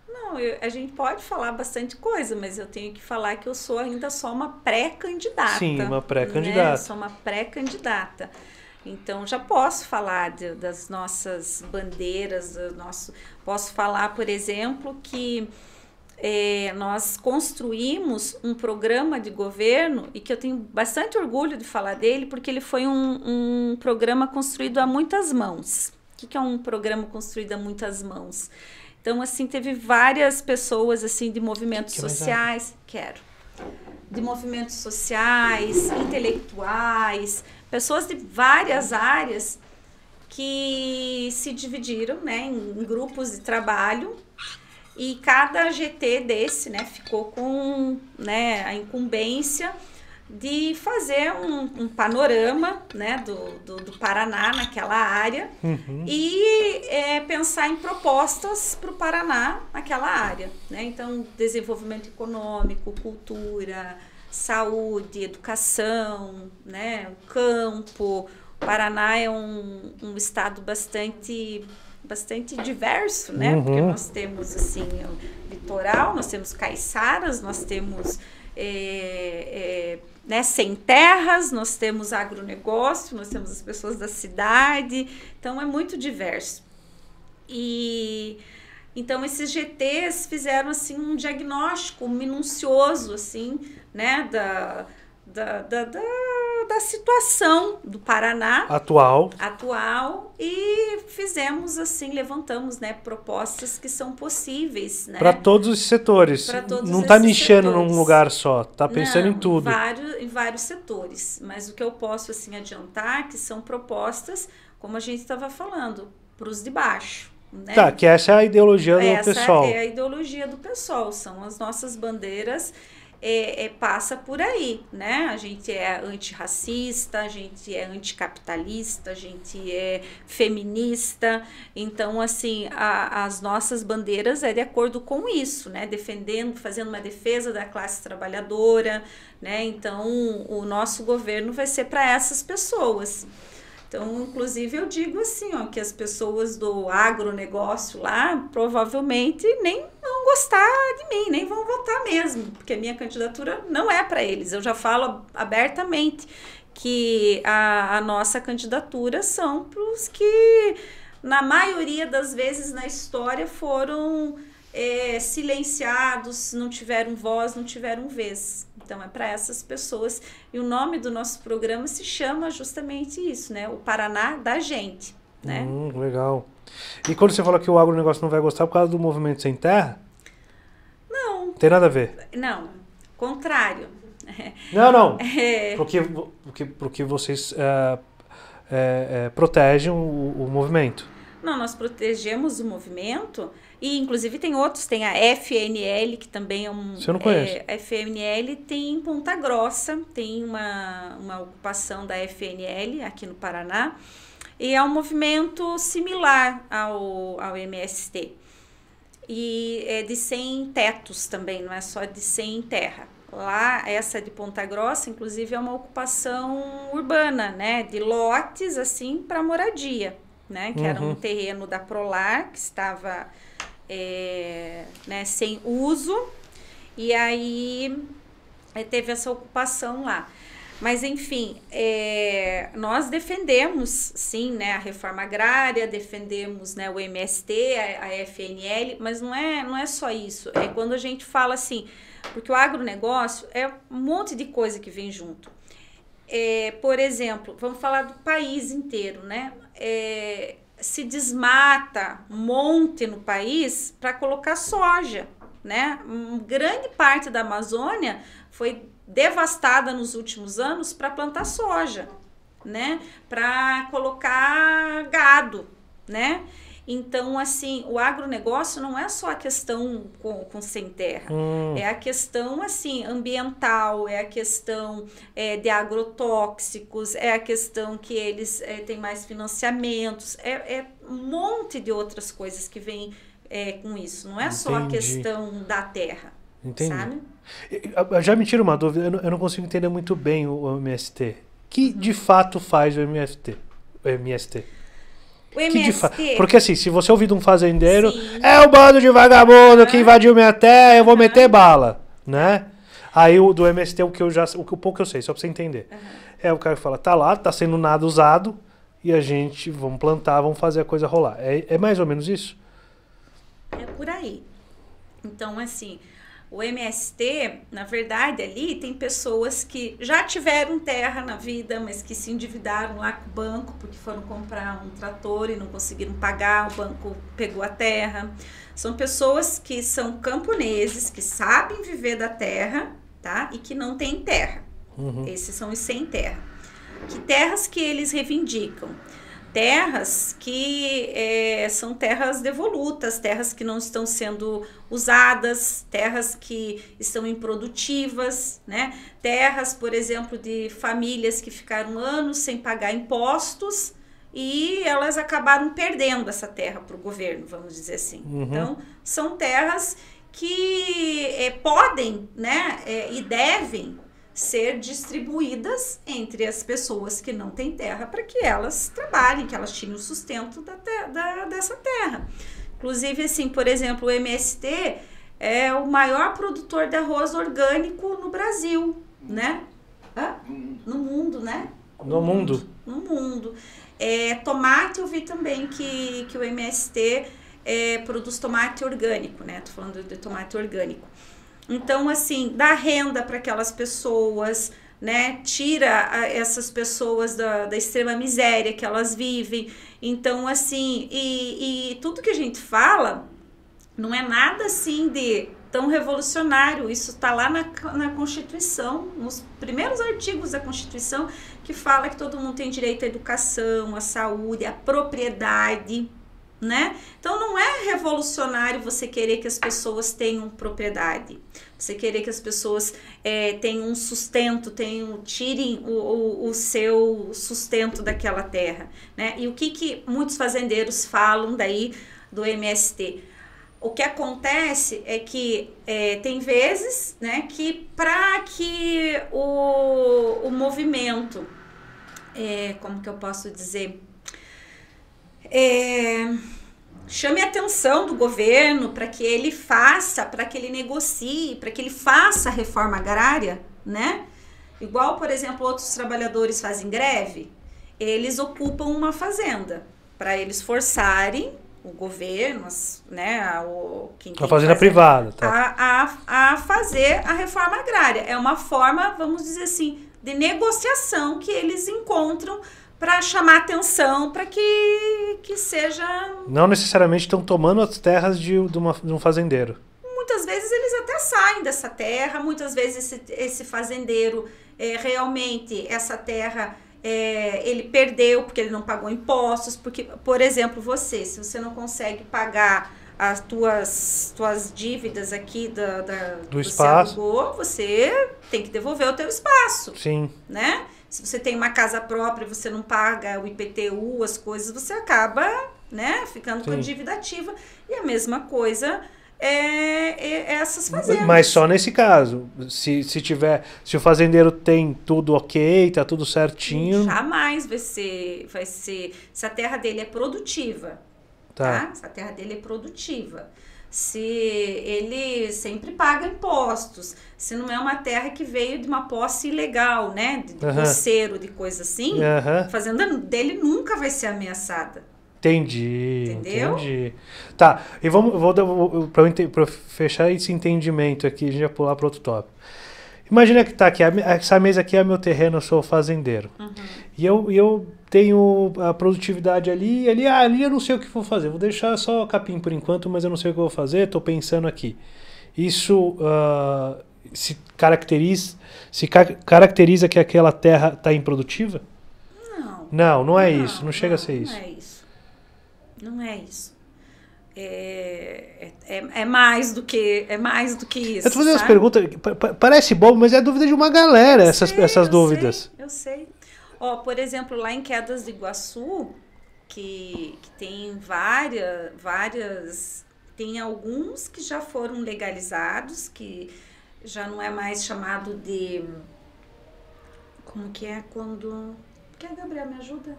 Não, eu, a gente pode falar bastante coisa, mas eu tenho que falar que eu sou ainda só uma pré-candidata. Sim, uma né? pré-candidata. Né? Sou uma pré-candidata. Então já posso falar de, das nossas bandeiras, do nosso, posso falar, por exemplo, que é, nós construímos um programa de governo e que eu tenho bastante orgulho de falar dele, porque ele foi um, um programa construído a muitas mãos. O que, que é um programa construído a muitas mãos? Então, assim, teve várias pessoas, assim, de movimentos que sociais... Quero. De movimentos sociais, intelectuais, pessoas de várias áreas que se dividiram, né, em grupos de trabalho e cada GT desse, né, ficou com né, a incumbência de fazer um, um panorama né, do, do, do, Paraná naquela área uhum. e é, pensar em propostas para o Paraná naquela área. Né? Então, desenvolvimento econômico, cultura, saúde, educação, né, campo. O Paraná é um, um estado bastante bastante diverso, né? Uhum. Porque nós temos, assim, o litoral, nós temos caiçaras, nós temos... É, é, né, sem terras, nós temos agronegócio, nós temos as pessoas da cidade, então é muito diverso. E então esses GTs fizeram assim um diagnóstico minucioso assim, né, da da, da, da, da situação do Paraná. Atual. Atual. E fizemos, assim, levantamos né, propostas que são possíveis. Né? Para todos os setores. Todos Não está nichando setores. num lugar só, está pensando Não, em tudo. Vários, em vários setores. Mas o que eu posso assim, adiantar que são propostas, como a gente estava falando, para os de baixo. Né? Tá, que essa é a ideologia essa do pessoal. Essa é a ideologia do pessoal, são as nossas bandeiras é, é, passa por aí, né? A gente é antirracista, a gente é anticapitalista, a gente é feminista. Então, assim, a, as nossas bandeiras é de acordo com isso, né? Defendendo, fazendo uma defesa da classe trabalhadora, né? Então, o nosso governo vai ser para essas pessoas. Então, inclusive, eu digo assim, ó, que as pessoas do agronegócio lá provavelmente nem vão gostar de mim, nem vão votar mesmo, porque a minha candidatura não é para eles. Eu já falo abertamente que a, a nossa candidatura são para os que, na maioria das vezes na história, foram é, silenciados, não tiveram voz, não tiveram vez. Então é para essas pessoas. E o nome do nosso programa se chama justamente isso, né? O Paraná da Gente. Né? Hum, legal. E quando você fala que o agronegócio não vai gostar por causa do movimento sem terra? Não. Tem nada a ver? Não. Contrário. Não, não. É... Porque, porque, porque vocês é, é, é, protegem o, o movimento. Não, nós protegemos o movimento e inclusive tem outros, tem a FNL, que também é um. Você não conhece? É, FNL tem em Ponta Grossa, tem uma, uma ocupação da FNL aqui no Paraná. E é um movimento similar ao, ao MST. E é de 100 tetos também, não é só de 100 terra. Lá, essa de Ponta Grossa, inclusive, é uma ocupação urbana, né? De lotes, assim, para moradia, né? Que uhum. era um uhum. terreno da Prolar, que estava é, né, sem uso, e aí é, teve essa ocupação lá. Mas, enfim, é, nós defendemos, sim, né, a reforma agrária, defendemos né, o MST, a, a, FNL, mas não é, não é só isso. É quando a gente fala assim, porque o agronegócio é um monte de coisa que vem junto. É, por exemplo, vamos falar do país inteiro, né? É, se desmata um monte no país para colocar soja, né? grande parte da Amazônia foi devastada nos últimos anos para plantar soja, né? Para colocar gado, né? Então, assim, o agronegócio não é só a questão com, com sem terra, hum. é a questão, assim, ambiental, é a questão é, de agrotóxicos, é a questão que eles é, têm mais financiamentos, é, é um monte de outras coisas que vem é, com isso. Não é Entendi. só a questão da terra, Entendi. sabe? Ah, já me tira uma dúvida, eu não, consigo entender muito bem o, o MST. que uhum. de fato faz o MST O MST? MST. Fa... Porque assim, se você ouvir de um fazendeiro, Sim. é o bando de vagabundo ah. que invadiu minha terra, eu vou ah. meter bala, né? Aí o do MST, o que eu já, o, que, o pouco que eu sei, só pra você entender. Ah. É o cara que fala, tá lá, tá sendo nada usado, e a gente, vamos plantar, vamos fazer a coisa rolar. É, é mais ou menos isso? É por aí. Então, assim, o MST, na verdade, ali tem pessoas que já tiveram terra na vida, mas que se endividaram lá com o banco porque foram comprar um trator e não conseguiram pagar, o banco pegou a terra. São pessoas que são camponeses, que sabem viver da terra, tá? E que não têm terra. Uhum. Esses são os sem terra. Que terras que eles reivindicam? terras que é, são terras devolutas, terras que não estão sendo usadas, terras que estão improdutivas, né? Terras, por exemplo, de famílias que ficaram anos sem pagar impostos e elas acabaram perdendo essa terra para o governo, vamos dizer assim. Uhum. Então, são terras que é, podem né, é, e devem ser distribuídas entre as pessoas que não têm terra para que elas trabalhem, que elas tirem o sustento da, te da dessa terra. Inclusive, assim, por exemplo, o MST é o maior produtor de arroz orgânico no Brasil, né? Hã? No mundo, né? No mundo. No mundo. É, tomate, eu vi também que, que o MST é, produz tomate orgânico, né? Tô falando de tomate orgânico. Então, assim, dá renda para aquelas pessoas, né? Tira a, essas pessoas da, da extrema miséria que elas vivem. Então, assim, e, e tudo que a gente fala não é nada assim de tão revolucionário. Isso está lá na, na Constituição, nos primeiros artigos da Constituição, que fala que todo mundo tem direito à educação, à saúde, à propriedade né? Então não é revolucionário você querer que as pessoas tenham propriedade, você querer que as pessoas é, tenham um sustento, tenham, tirem o, o, o, seu sustento daquela terra, né? E o que, que muitos fazendeiros falam daí do MST? O que acontece é que é, tem vezes né, que para que o, o movimento, é, como que eu posso dizer? é, chame a atenção do governo para que ele faça, para que ele negocie, para que ele faça a reforma agrária, né? Igual, por exemplo, outros trabalhadores fazem greve, eles ocupam uma fazenda para eles forçarem o governo, né, a, o, quem, a fazenda privada, tá. a, a, a fazer a reforma agrária. É uma forma, vamos dizer assim, de negociação que eles encontram para chamar atenção, para que, que seja. Não necessariamente estão tomando as terras de, de, uma, de um fazendeiro. Muitas vezes eles até saem dessa terra, muitas vezes esse, esse fazendeiro é, realmente essa terra é, ele perdeu porque ele não pagou impostos, porque, por exemplo, você, se você não consegue pagar as tuas, tuas dívidas aqui da, da do, espaço, alugou, você tem que devolver o teu espaço. Sim. Né? se você tem uma casa própria, você não paga o IPTU, as coisas, você acaba, né, ficando Sim. com a dívida ativa. E a mesma coisa é, é, é essas fazendas. Mas só nesse caso, se, se tiver, se o fazendeiro tem tudo ok, tá tudo certinho. Jamais vai ser, vai ser, se a terra dele é produtiva, tá? tá? Se a terra dele é produtiva se ele sempre paga impostos, se não é uma terra que veio de uma posse ilegal, né? De coceiro, uhum. de coisa assim, uhum. a fazenda dele nunca vai ser ameaçada. Entendi. Entendeu? Entendi. Tá, e vamos, vou, vou para fechar esse entendimento aqui, a gente vai pular para outro tópico. Imagina que tá aqui, essa mesa aqui é meu terreno, eu sou fazendeiro. Uhum. E eu, eu tenho a produtividade ali, e ali, ah, ali eu não sei o que vou fazer, vou deixar só capim por enquanto, mas eu não sei o que vou fazer, estou pensando aqui. Isso uh, se, caracteriza, se ca caracteriza que aquela terra está improdutiva? Não. Não, não é não, isso, não chega a ser isso. Não é isso. Não é isso. É, é, é, é, mais do que é mais do que isso. Eu tô fazendo sabe? as perguntas, parece bobo, mas é dúvida de uma galera eu essas, sei, essas eu dúvidas. Sei, eu sei. Ó, por exemplo, lá em Quedas do Iguaçu, que, que tem várias, várias. Tem alguns que já foram legalizados, que já não é mais chamado de. Como que é quando. Quer, Gabriel, me ajuda?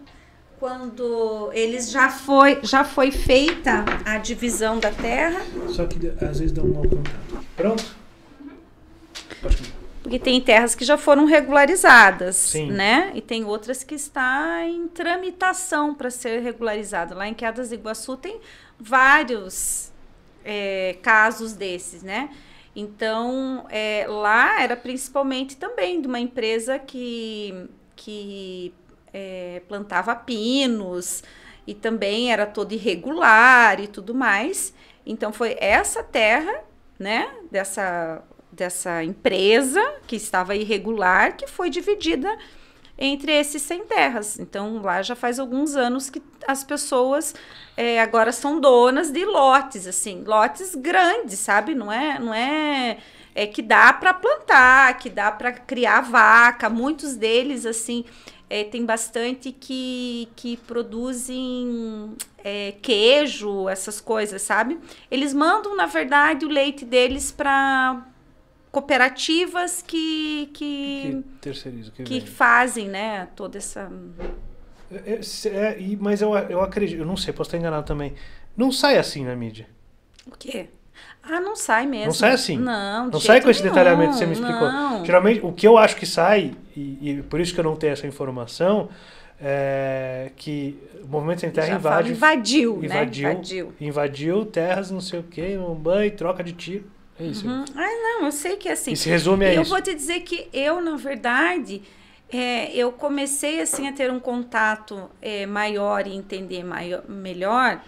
Quando eles já foi, já foi feita a divisão da terra. Só que às vezes dá um mau contato. Pronto? Uhum. Pode porque tem terras que já foram regularizadas, Sim. né? E tem outras que está em tramitação para ser regularizada. Lá em Quedas do Iguaçu tem vários é, casos desses, né? Então, é, lá era principalmente também de uma empresa que, que é, plantava pinos e também era todo irregular e tudo mais. Então, foi essa terra, né, dessa dessa empresa que estava irregular, que foi dividida entre esses sem terras. Então, lá já faz alguns anos que as pessoas é, agora são donas de lotes, assim, lotes grandes, sabe? Não é, não é, é que dá para plantar, que dá para criar vaca. Muitos deles, assim, é, tem bastante que, que produzem é, queijo, essas coisas, sabe? Eles mandam, na verdade, o leite deles para cooperativas que que que, terceirizam, que, que fazem, né, toda essa é, é, é mas eu, eu acredito, eu não sei, posso estar enganado também. Não sai assim na mídia. O quê? Ah, não sai mesmo. Não sai assim. Não, não sai com esse nenhum. detalhamento que você me explicou. Não. Geralmente, o que eu acho que sai, e, e, por isso que eu não tenho essa informação, é que o movimento sem terra invade. Falo, invadiu, invadiu, né? invadiu, invadiu. Invadiu terras, não sei o quê, um banho, troca de tiro. É isso. Uhum. Ah, não, eu sei que é assim. isso resume a eu isso. Eu vou te dizer que eu, na verdade, é, eu comecei assim a ter um contato é, maior e entender maior, melhor.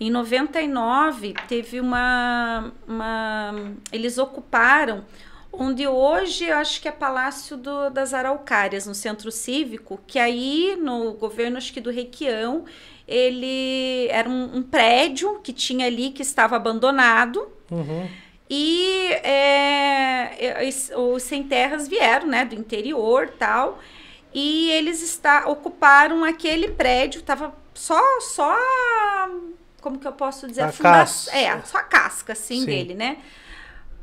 Em 99 teve uma, uma, eles ocuparam onde hoje eu acho que é Palácio do, das Araucárias, no Centro Cívico, que aí no governo acho que do Requião, ele era um, um prédio que tinha ali que estava abandonado. Uhum. E é, os sem terras vieram, né, do interior tal, e eles está, ocuparam aquele prédio, tava só, só, como que eu posso dizer, a, fundação, é, só a casca, assim, Sim. dele, né?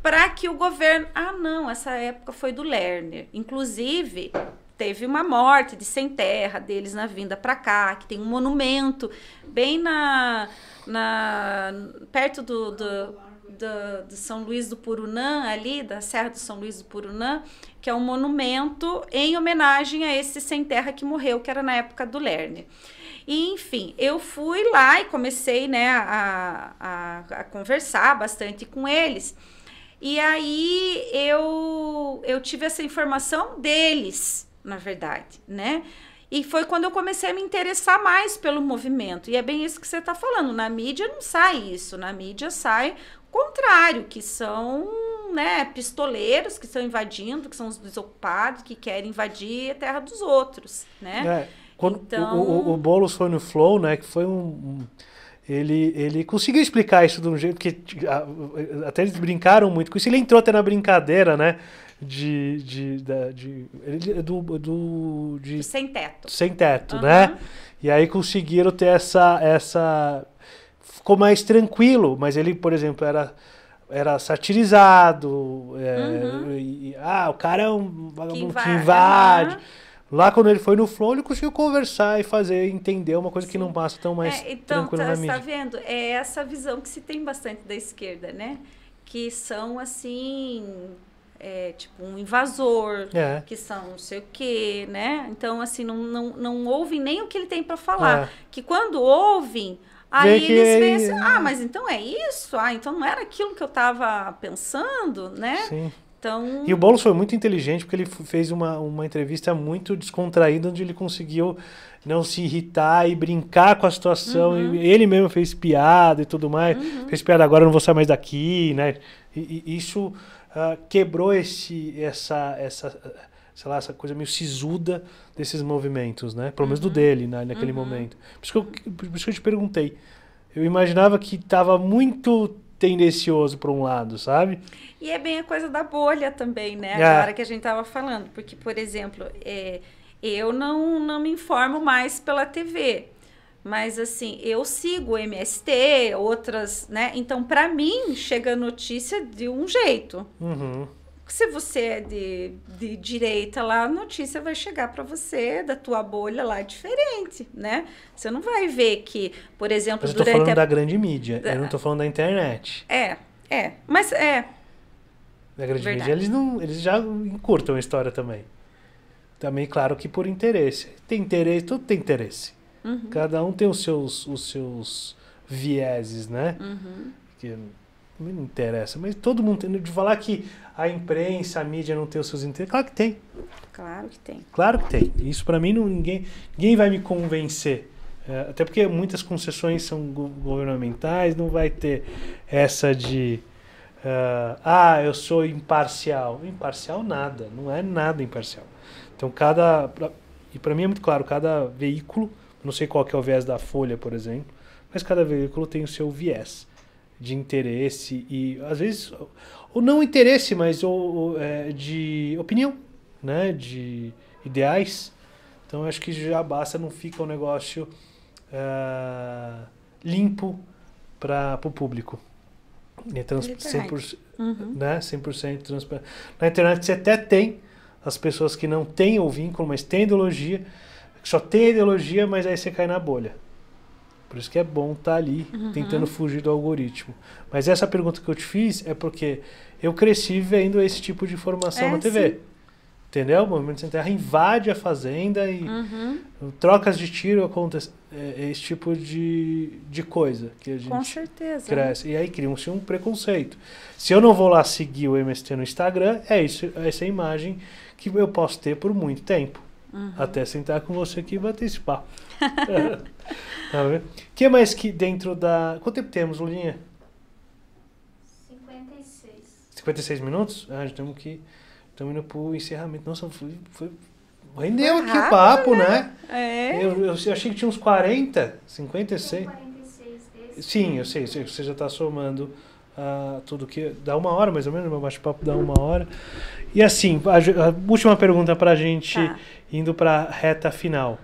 Para que o governo, ah, não, essa época foi do Lerner. Inclusive, teve uma morte de sem terra deles na vinda para cá, que tem um monumento bem na, na perto do, do do, do São Luís do Purunã, ali, da Serra do São Luís do Purunã, que é um monumento em homenagem a esse sem terra que morreu, que era na época do Lerne. E, enfim, eu fui lá e comecei né, a, a, a conversar bastante com eles. E aí eu, eu tive essa informação deles, na verdade, né? E foi quando eu comecei a me interessar mais pelo movimento. E é bem isso que você está falando. Na mídia não sai isso. Na mídia sai contrário, que são né, pistoleiros que estão invadindo, que são os desocupados, que querem invadir a terra dos outros, né? É, quando então... o, o, o Boulos foi no Flow, né, que foi um... um ele, ele conseguiu explicar isso de um jeito que até eles brincaram muito com isso. Ele entrou até na brincadeira, né? De. de, da, de, é do, do, de sem teto. Sem teto, uhum. né? E aí conseguiram ter essa, essa ficou mais tranquilo, mas ele, por exemplo, era era satirizado, é, uhum. e, ah, o cara é um vagabundo que invade. Lá quando ele foi no Flow, ele conseguiu conversar e fazer, entender uma coisa Sim. que não passa tão mais é, então, tranquilo tá, na mídia. Então, tá vendo? É essa visão que se tem bastante da esquerda, né? Que são, assim, é, tipo, um invasor, é. que são não sei o quê, né? Então, assim, não, não, não ouvem nem o que ele tem para falar. É. Que quando ouvem Aí que... eles veem assim, ah, mas então é isso? Ah, então não era aquilo que eu estava pensando, né? Sim. Então... E o Boulos foi muito inteligente porque ele fez uma, uma entrevista muito descontraída, onde ele conseguiu não se irritar e brincar com a situação. Uhum. ele mesmo fez piada e tudo mais. Uhum. Fez piada, agora eu não vou sair mais daqui, né? E, e isso uh, quebrou esse, essa, essa, sei lá, essa coisa meio sisuda desses movimentos, né? Pelo menos uhum. do dele na, né, naquele uhum. momento. Por isso, que eu, por isso que eu te perguntei. Eu imaginava que estava muito tendencioso para um lado, sabe? E é bem a coisa da bolha também, né? É. Agora que a gente estava falando. Porque, por exemplo, é, eu não, não me informo mais pela TV. Mas assim, eu sigo MST, outras, né? Então, para mim, chega a notícia de um jeito. Uhum se você é de, de direita lá, a notícia vai chegar para você da tua bolha lá diferente, né? Você não vai ver que, por exemplo, Mas eu tô falando a... da grande mídia, da... eu não tô falando da internet. É, é, mas é da grande Verdade. mídia, eles não, eles já encurtam a história também. Também tá claro que por interesse. Tem interesse, tudo tem interesse. Uhum. Cada um tem os seus os seus vieses, né? Uhum. Que não interessa, mas todo mundo tem. De falar que a imprensa, a mídia não tem os seus interesses, claro que tem. Claro que tem. Claro que tem. Isso para mim não, ninguém, ninguém vai me convencer. É, até porque muitas concessões são governamentais, não vai ter essa de. Uh, ah, eu sou imparcial. Imparcial nada, não é nada imparcial. Então, cada. Pra, e para mim é muito claro, cada veículo, não sei qual que é o viés da Folha, por exemplo, mas cada veículo tem o seu viés de interesse e às vezes ou não interesse, mas ou, ou é, de opinião, né, de ideais. Então acho que já basta, não fica um negócio é, limpo para o público. É trans, 100%, uhum. né, 100% transparente. Na internet você até tem as pessoas que não têm o vínculo, mas têm ideologia, que só tem ideologia, mas aí você cai na bolha. Por isso que é bom estar tá ali uhum. tentando fugir do algoritmo. Mas essa pergunta que eu te fiz é porque eu cresci vendo esse tipo de informação é, na TV. Sim. Entendeu? O movimento sem terra invade a fazenda e uhum. trocas de tiro acontecem. É, é, esse tipo de, de coisa que a gente Com certeza, cresce. Né? E aí cria-se um preconceito. Se eu não vou lá seguir o MST no Instagram, é isso, essa imagem que eu posso ter por muito tempo. Uhum. Até sentar com você aqui e bater esse papo. tá vendo? O que mais que dentro da. Quanto tempo temos, Lulinha? 56. 56 minutos? Ah, já temos que. Estamos indo para o encerramento. Nossa, foi. foi... Rendeu aqui o papo, né? né? É. Eu, eu, eu, achei que tinha uns 40, 56. 46 desse. Sim, eu sei, você já está somando tudo que. Dá uma hora mais ou menos, meu bate-papo dá uma hora. E assim, a, a última pergunta para a gente, tá. indo para reta final.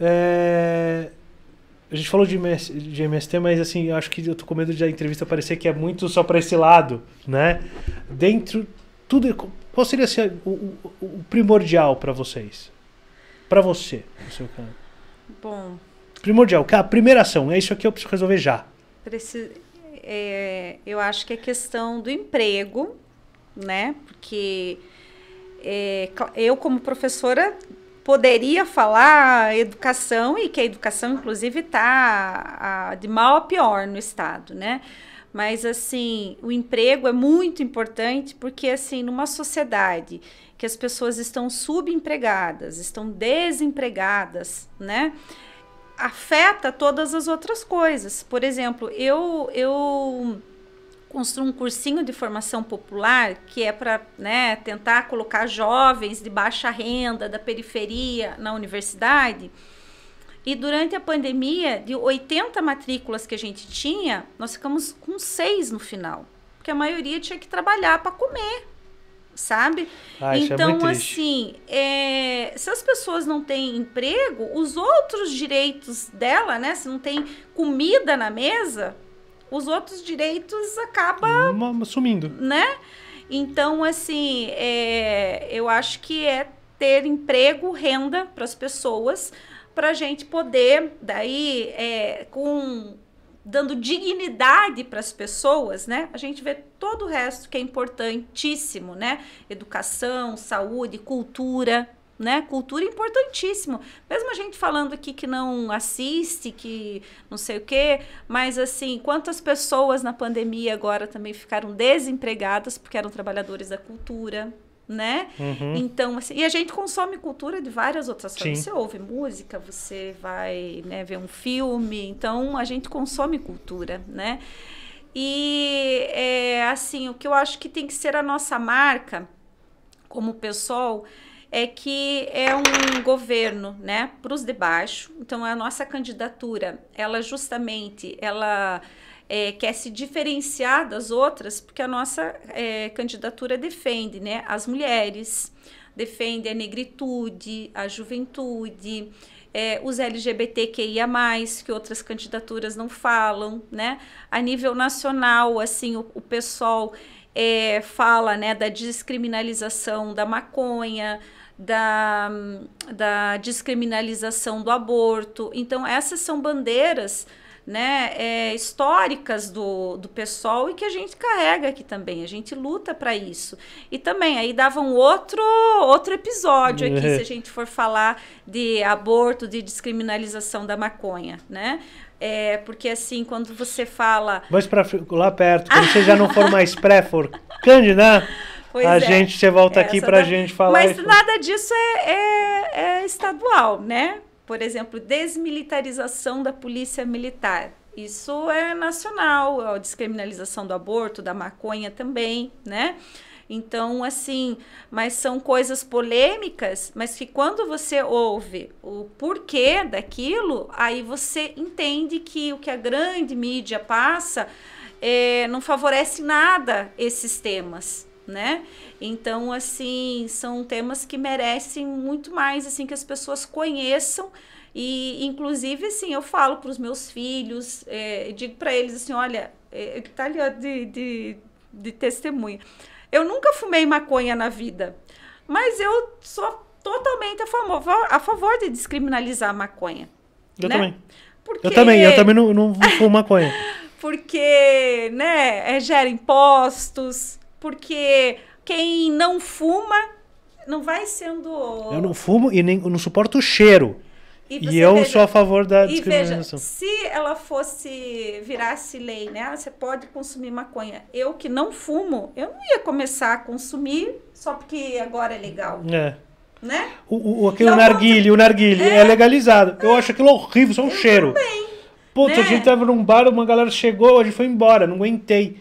É, a gente falou de, MS, de MST, mas assim, eu acho que eu tô com medo de a entrevista parecer que é muito só para esse lado, né? Dentro. Tudo, qual seria assim, o, o, o primordial para vocês? Para você, no seu caso. Bom. Primordial, a primeira ação, é isso aqui eu preciso resolver já. Preciso é, eu acho que é questão do emprego, né? Porque é, eu, como professora, poderia falar educação e que a educação, inclusive, está de mal a pior no Estado, né? Mas, assim, o emprego é muito importante porque, assim, numa sociedade que as pessoas estão subempregadas, estão desempregadas, né? afeta todas as outras coisas. Por exemplo, eu eu construo um cursinho de formação popular que é para né, tentar colocar jovens de baixa renda da periferia na universidade. E durante a pandemia, de 80 matrículas que a gente tinha, nós ficamos com seis no final, porque a maioria tinha que trabalhar para comer sabe? Ah, é então, é assim, é, se as pessoas não têm emprego, os outros direitos dela, né? Se não tem comida na mesa, os outros direitos acabam sumindo, né? Então, assim, é, eu acho que é ter emprego, renda para as pessoas, para a gente poder, daí, é, com dando dignidade para as pessoas, né? A gente vê todo o resto que é importantíssimo, né? Educação, saúde, cultura, né? Cultura é importantíssimo. Mesmo a gente falando aqui que não assiste, que não sei o quê, mas assim, quantas pessoas na pandemia agora também ficaram desempregadas porque eram trabalhadores da cultura, né? Uhum. Então, assim, e a gente consome cultura de várias outras formas. Sim. Você ouve música, você vai né, ver um filme, então a gente consome cultura, né? E, é, assim, o que eu acho que tem que ser a nossa marca como pessoal é que é um governo, né, para os de baixo. Então é a nossa candidatura, ela justamente, ela é, quer se diferenciar das outras, porque a nossa é, candidatura defende né, as mulheres, defende a negritude, a juventude, é, os LGBTQIA+, que outras candidaturas não falam, né? A nível nacional, assim, o, o pessoal é, fala né, da descriminalização da maconha, da, da descriminalização do aborto. Então, essas são bandeiras né, é, históricas do, do pessoal e que a gente carrega aqui também. A gente luta para isso. E também aí dava um outro, outro episódio aqui, é. se a gente for falar de aborto, de descriminalização da maconha, né? É, porque assim, quando você fala. Mas para lá perto, quando você já não for mais pré-for Cândida, né? a é. gente, você volta aqui para a da... gente falar. Mas isso. nada disso é, é, é estadual, né? por exemplo, desmilitarização da polícia militar. Isso é nacional, a descriminalização do aborto, da maconha também, né? Então, assim, mas são coisas polêmicas, mas que quando você ouve o porquê daquilo, aí você entende que o que a grande mídia passa é, não favorece nada esses temas né? Então, assim, são temas que merecem muito mais, assim, que as pessoas conheçam. E, inclusive, assim, eu falo para os meus filhos, é, digo para eles assim, olha, é, é tá ali ó, de, de, de testemunha. Eu nunca fumei maconha na vida, mas eu sou totalmente a favor, a favor de descriminalizar a maconha. Eu né? também. Porque... Eu também, eu também não, não fumo maconha. Porque, né, é, gera impostos, porque quem não fuma não vai sendo. Eu não fumo e nem eu não suporto o cheiro. E, e eu veja, sou a favor da discriminação. E veja, se ela fosse virasse lei, né? Ah, você pode consumir maconha. Eu que não fumo, eu não ia começar a consumir só porque agora é legal. É. Né? O, o, aquele narguile, o narguile é, é legalizado. É. Eu acho aquilo horrível, só um eu cheiro. Também. Puta, né? a gente tava num bar, uma galera chegou, a gente foi embora, não aguentei.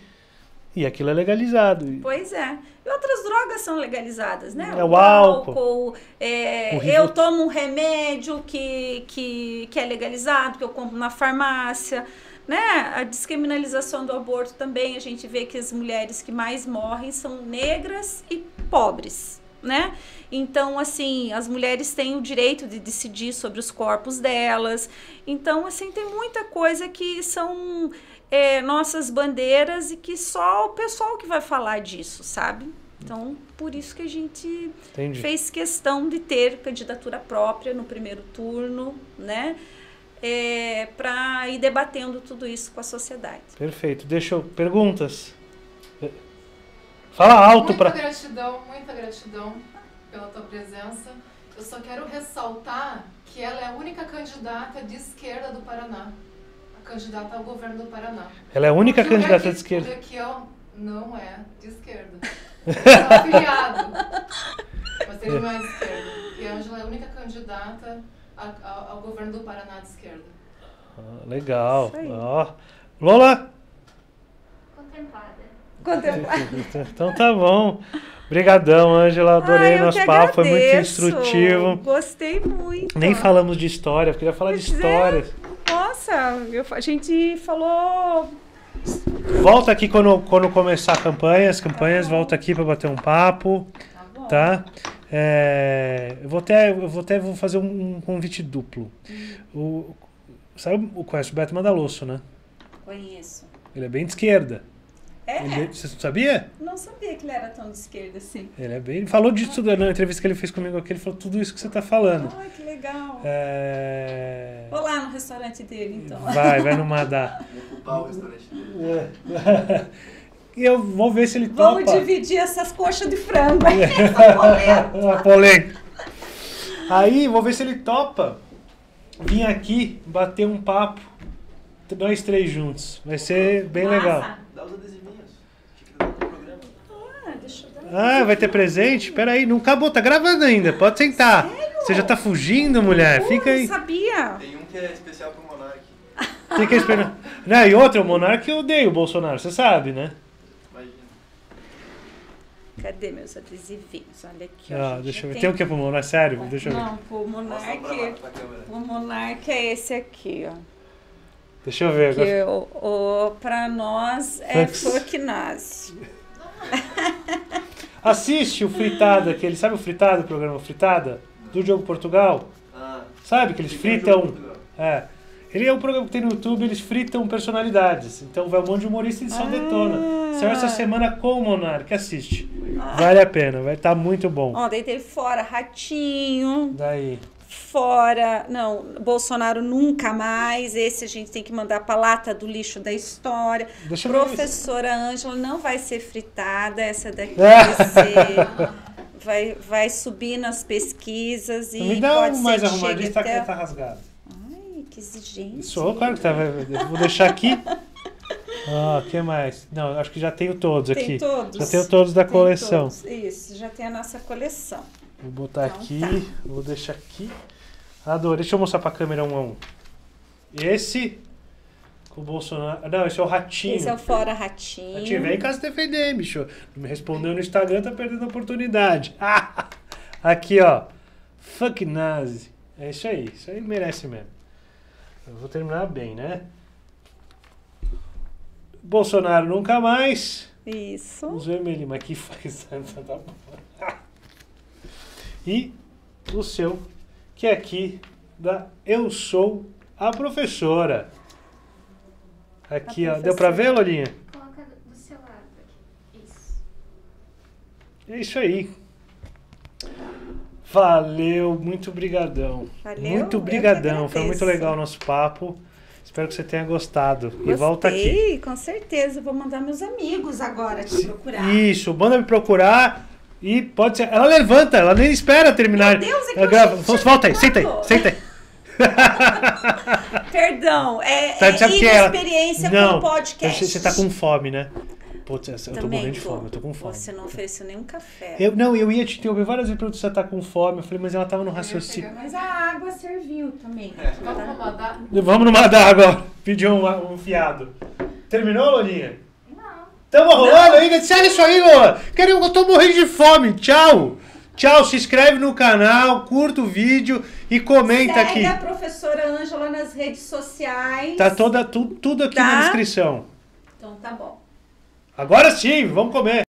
E aquilo é legalizado. Pois é. E outras drogas são legalizadas, né? É o, o álcool. álcool é, eu tomo um remédio que, que, que é legalizado, que eu compro na farmácia. Né? A descriminalização do aborto também, a gente vê que as mulheres que mais morrem são negras e pobres, né? Então, assim, as mulheres têm o direito de decidir sobre os corpos delas. Então, assim, tem muita coisa que são é, nossas bandeiras e que só o pessoal que vai falar disso, sabe? Então, por isso que a gente Entendi. fez questão de ter candidatura própria no primeiro turno, né? É, para ir debatendo tudo isso com a sociedade. Perfeito. Deixa eu... Perguntas? É. Fala alto para... Muita gratidão, muita gratidão pela tua presença. Eu só quero ressaltar que ela é a única candidata de esquerda do Paraná candidata ao governo do Paraná. Ela é a única Porque candidata é de esquerda. É não é de esquerda. É afiliado. Mas ele não é de esquerda. E a Ângela é a única candidata a, a, ao governo do Paraná de esquerda. Ah, legal. Ó. Lola? Contemplada. Contemplada. Então tá bom. Obrigadão, Ângela. Adorei Ai, nosso papo, foi muito instrutivo. Gostei muito. Nem falamos de história, eu queria falar de é. histórias. É. Nossa, eu, a gente falou. Volta aqui quando, quando começar a campanha, as campanhas, tá volta aqui para bater um papo, tá? tá? É, eu vou até, eu vou até vou fazer um, um convite duplo. Hum. O, sabe, conhece o Beto Madalosso, né? Conheço. Ele é bem de esquerda. É. Ele, é você sabia? Não sabia que ele era tão de esquerda assim. Ele é bem. Ele falou disso tudo na entrevista que ele fez comigo aqui. Ele falou tudo isso que você está falando. Ai, que legal. É... Vou lá no restaurante dele, então. Vai, vai no Madá. Vou ocupar o restaurante dele. É. E eu vou ver se ele Vamos topa. Vamos dividir essas coxas de frango. Essa polenta. Aí, vou ver se ele topa. Vim aqui bater um papo. Nós três juntos. Vai ser bem Massa. legal. Ah, vai ter presente? Pera aí, não acabou, tá gravando ainda. Pode sentar. Sério? Você já tá fugindo, mulher? Fica aí. Eu sabia. Tem um que é especial pro Monark. Tem que esperar. Não, e outra, o Monark odeio, o Bolsonaro, você sabe, né? Imagina. Cadê meus adesivinhos? Olha aqui. Ah, deixa eu ver. Tem o que pro Monark? Sério? Deixa eu ver. Não, pro Monark, o Monark é esse aqui, ó. Deixa eu ver agora. Que o, o, pra nós é Thanks. Furquinazzi. Assiste o Fritada, que ele sabe o Fritada, o programa Fritada? Do Diogo Portugal? Ah. Sabe que eles fritam. É. Ele é um programa que tem no YouTube, eles fritam personalidades. Então vai um monte de humorista e só ah. detona. Saiu essa semana com o Monark, assiste. Ah. Vale a pena, vai estar tá muito bom. Ó, daí teve fora, ratinho. Daí fora, não, Bolsonaro nunca mais, esse a gente tem que mandar para lata do lixo da história. Deixa Professora Ângela não vai ser fritada, essa daqui vai ser... Vai, vai subir nas pesquisas e Me dá pode um mais arrumadinho, está até... tá rasgado. Ai, que exigente. Sou, claro que tá. Vou deixar aqui. Ah, oh, que mais? Não, acho que já tenho todos tem aqui. Todos. Já tenho todos da coleção. Todos. Isso, já tem a nossa coleção. Vou botar então, aqui, tá. vou deixar aqui. Adorei. Deixa eu mostrar pra câmera um a um. Esse com o Bolsonaro. Não, esse é o ratinho. Esse é o fora ratinho. Ratinho, vem cá se defender, bicho. Não me respondeu no Instagram, tá perdendo a oportunidade. Ah, aqui, ó. Fuck Nazi. É isso aí. Isso aí merece mesmo. Eu vou terminar bem, né? Bolsonaro nunca mais. Isso. Os vermelhinhos, mas que faz e o seu, que é aqui da Eu Sou a Professora. Aqui, a ó. Deu para ver, Lolinha? Coloca do seu lado aqui. Isso. É isso aí. Valeu, muito brigadão. Valeu, muito brigadão, foi muito legal o nosso papo. Espero que você tenha gostado. Gostei, e volta aqui. com certeza. Vou mandar meus amigos agora te procurar. Isso, manda me procurar. E pode ser. Ela levanta, ela nem espera terminar. Meu Deus, é que ela grava. Volta aí, senta aí, senta aí. Perdão, é, tá, é, é? inexperiência ela... com podcast. Você tá com fome, né? Putz, eu tô morrendo de tô. fome, eu tô com fome. Você não ofereceu nenhum café. Eu, não, eu ia te interromper várias vezes perguntando se você tá com fome. Eu falei, mas ela tava no raciocínio. Mas a água serviu também. É. Vamos, no numa Vamos numa d'água. ó. Pediu um, um fiado. Terminou, Loninha? Tamo rolando ainda? Sério isso aí, Lola? Eu tô morrendo de fome. Tchau. Tchau, se inscreve no canal, curta o vídeo e comenta Segue aqui. Segue a professora Ângela nas redes sociais. Tá toda, tu, tudo aqui tá. na descrição. Então tá bom. Agora sim, vamos comer.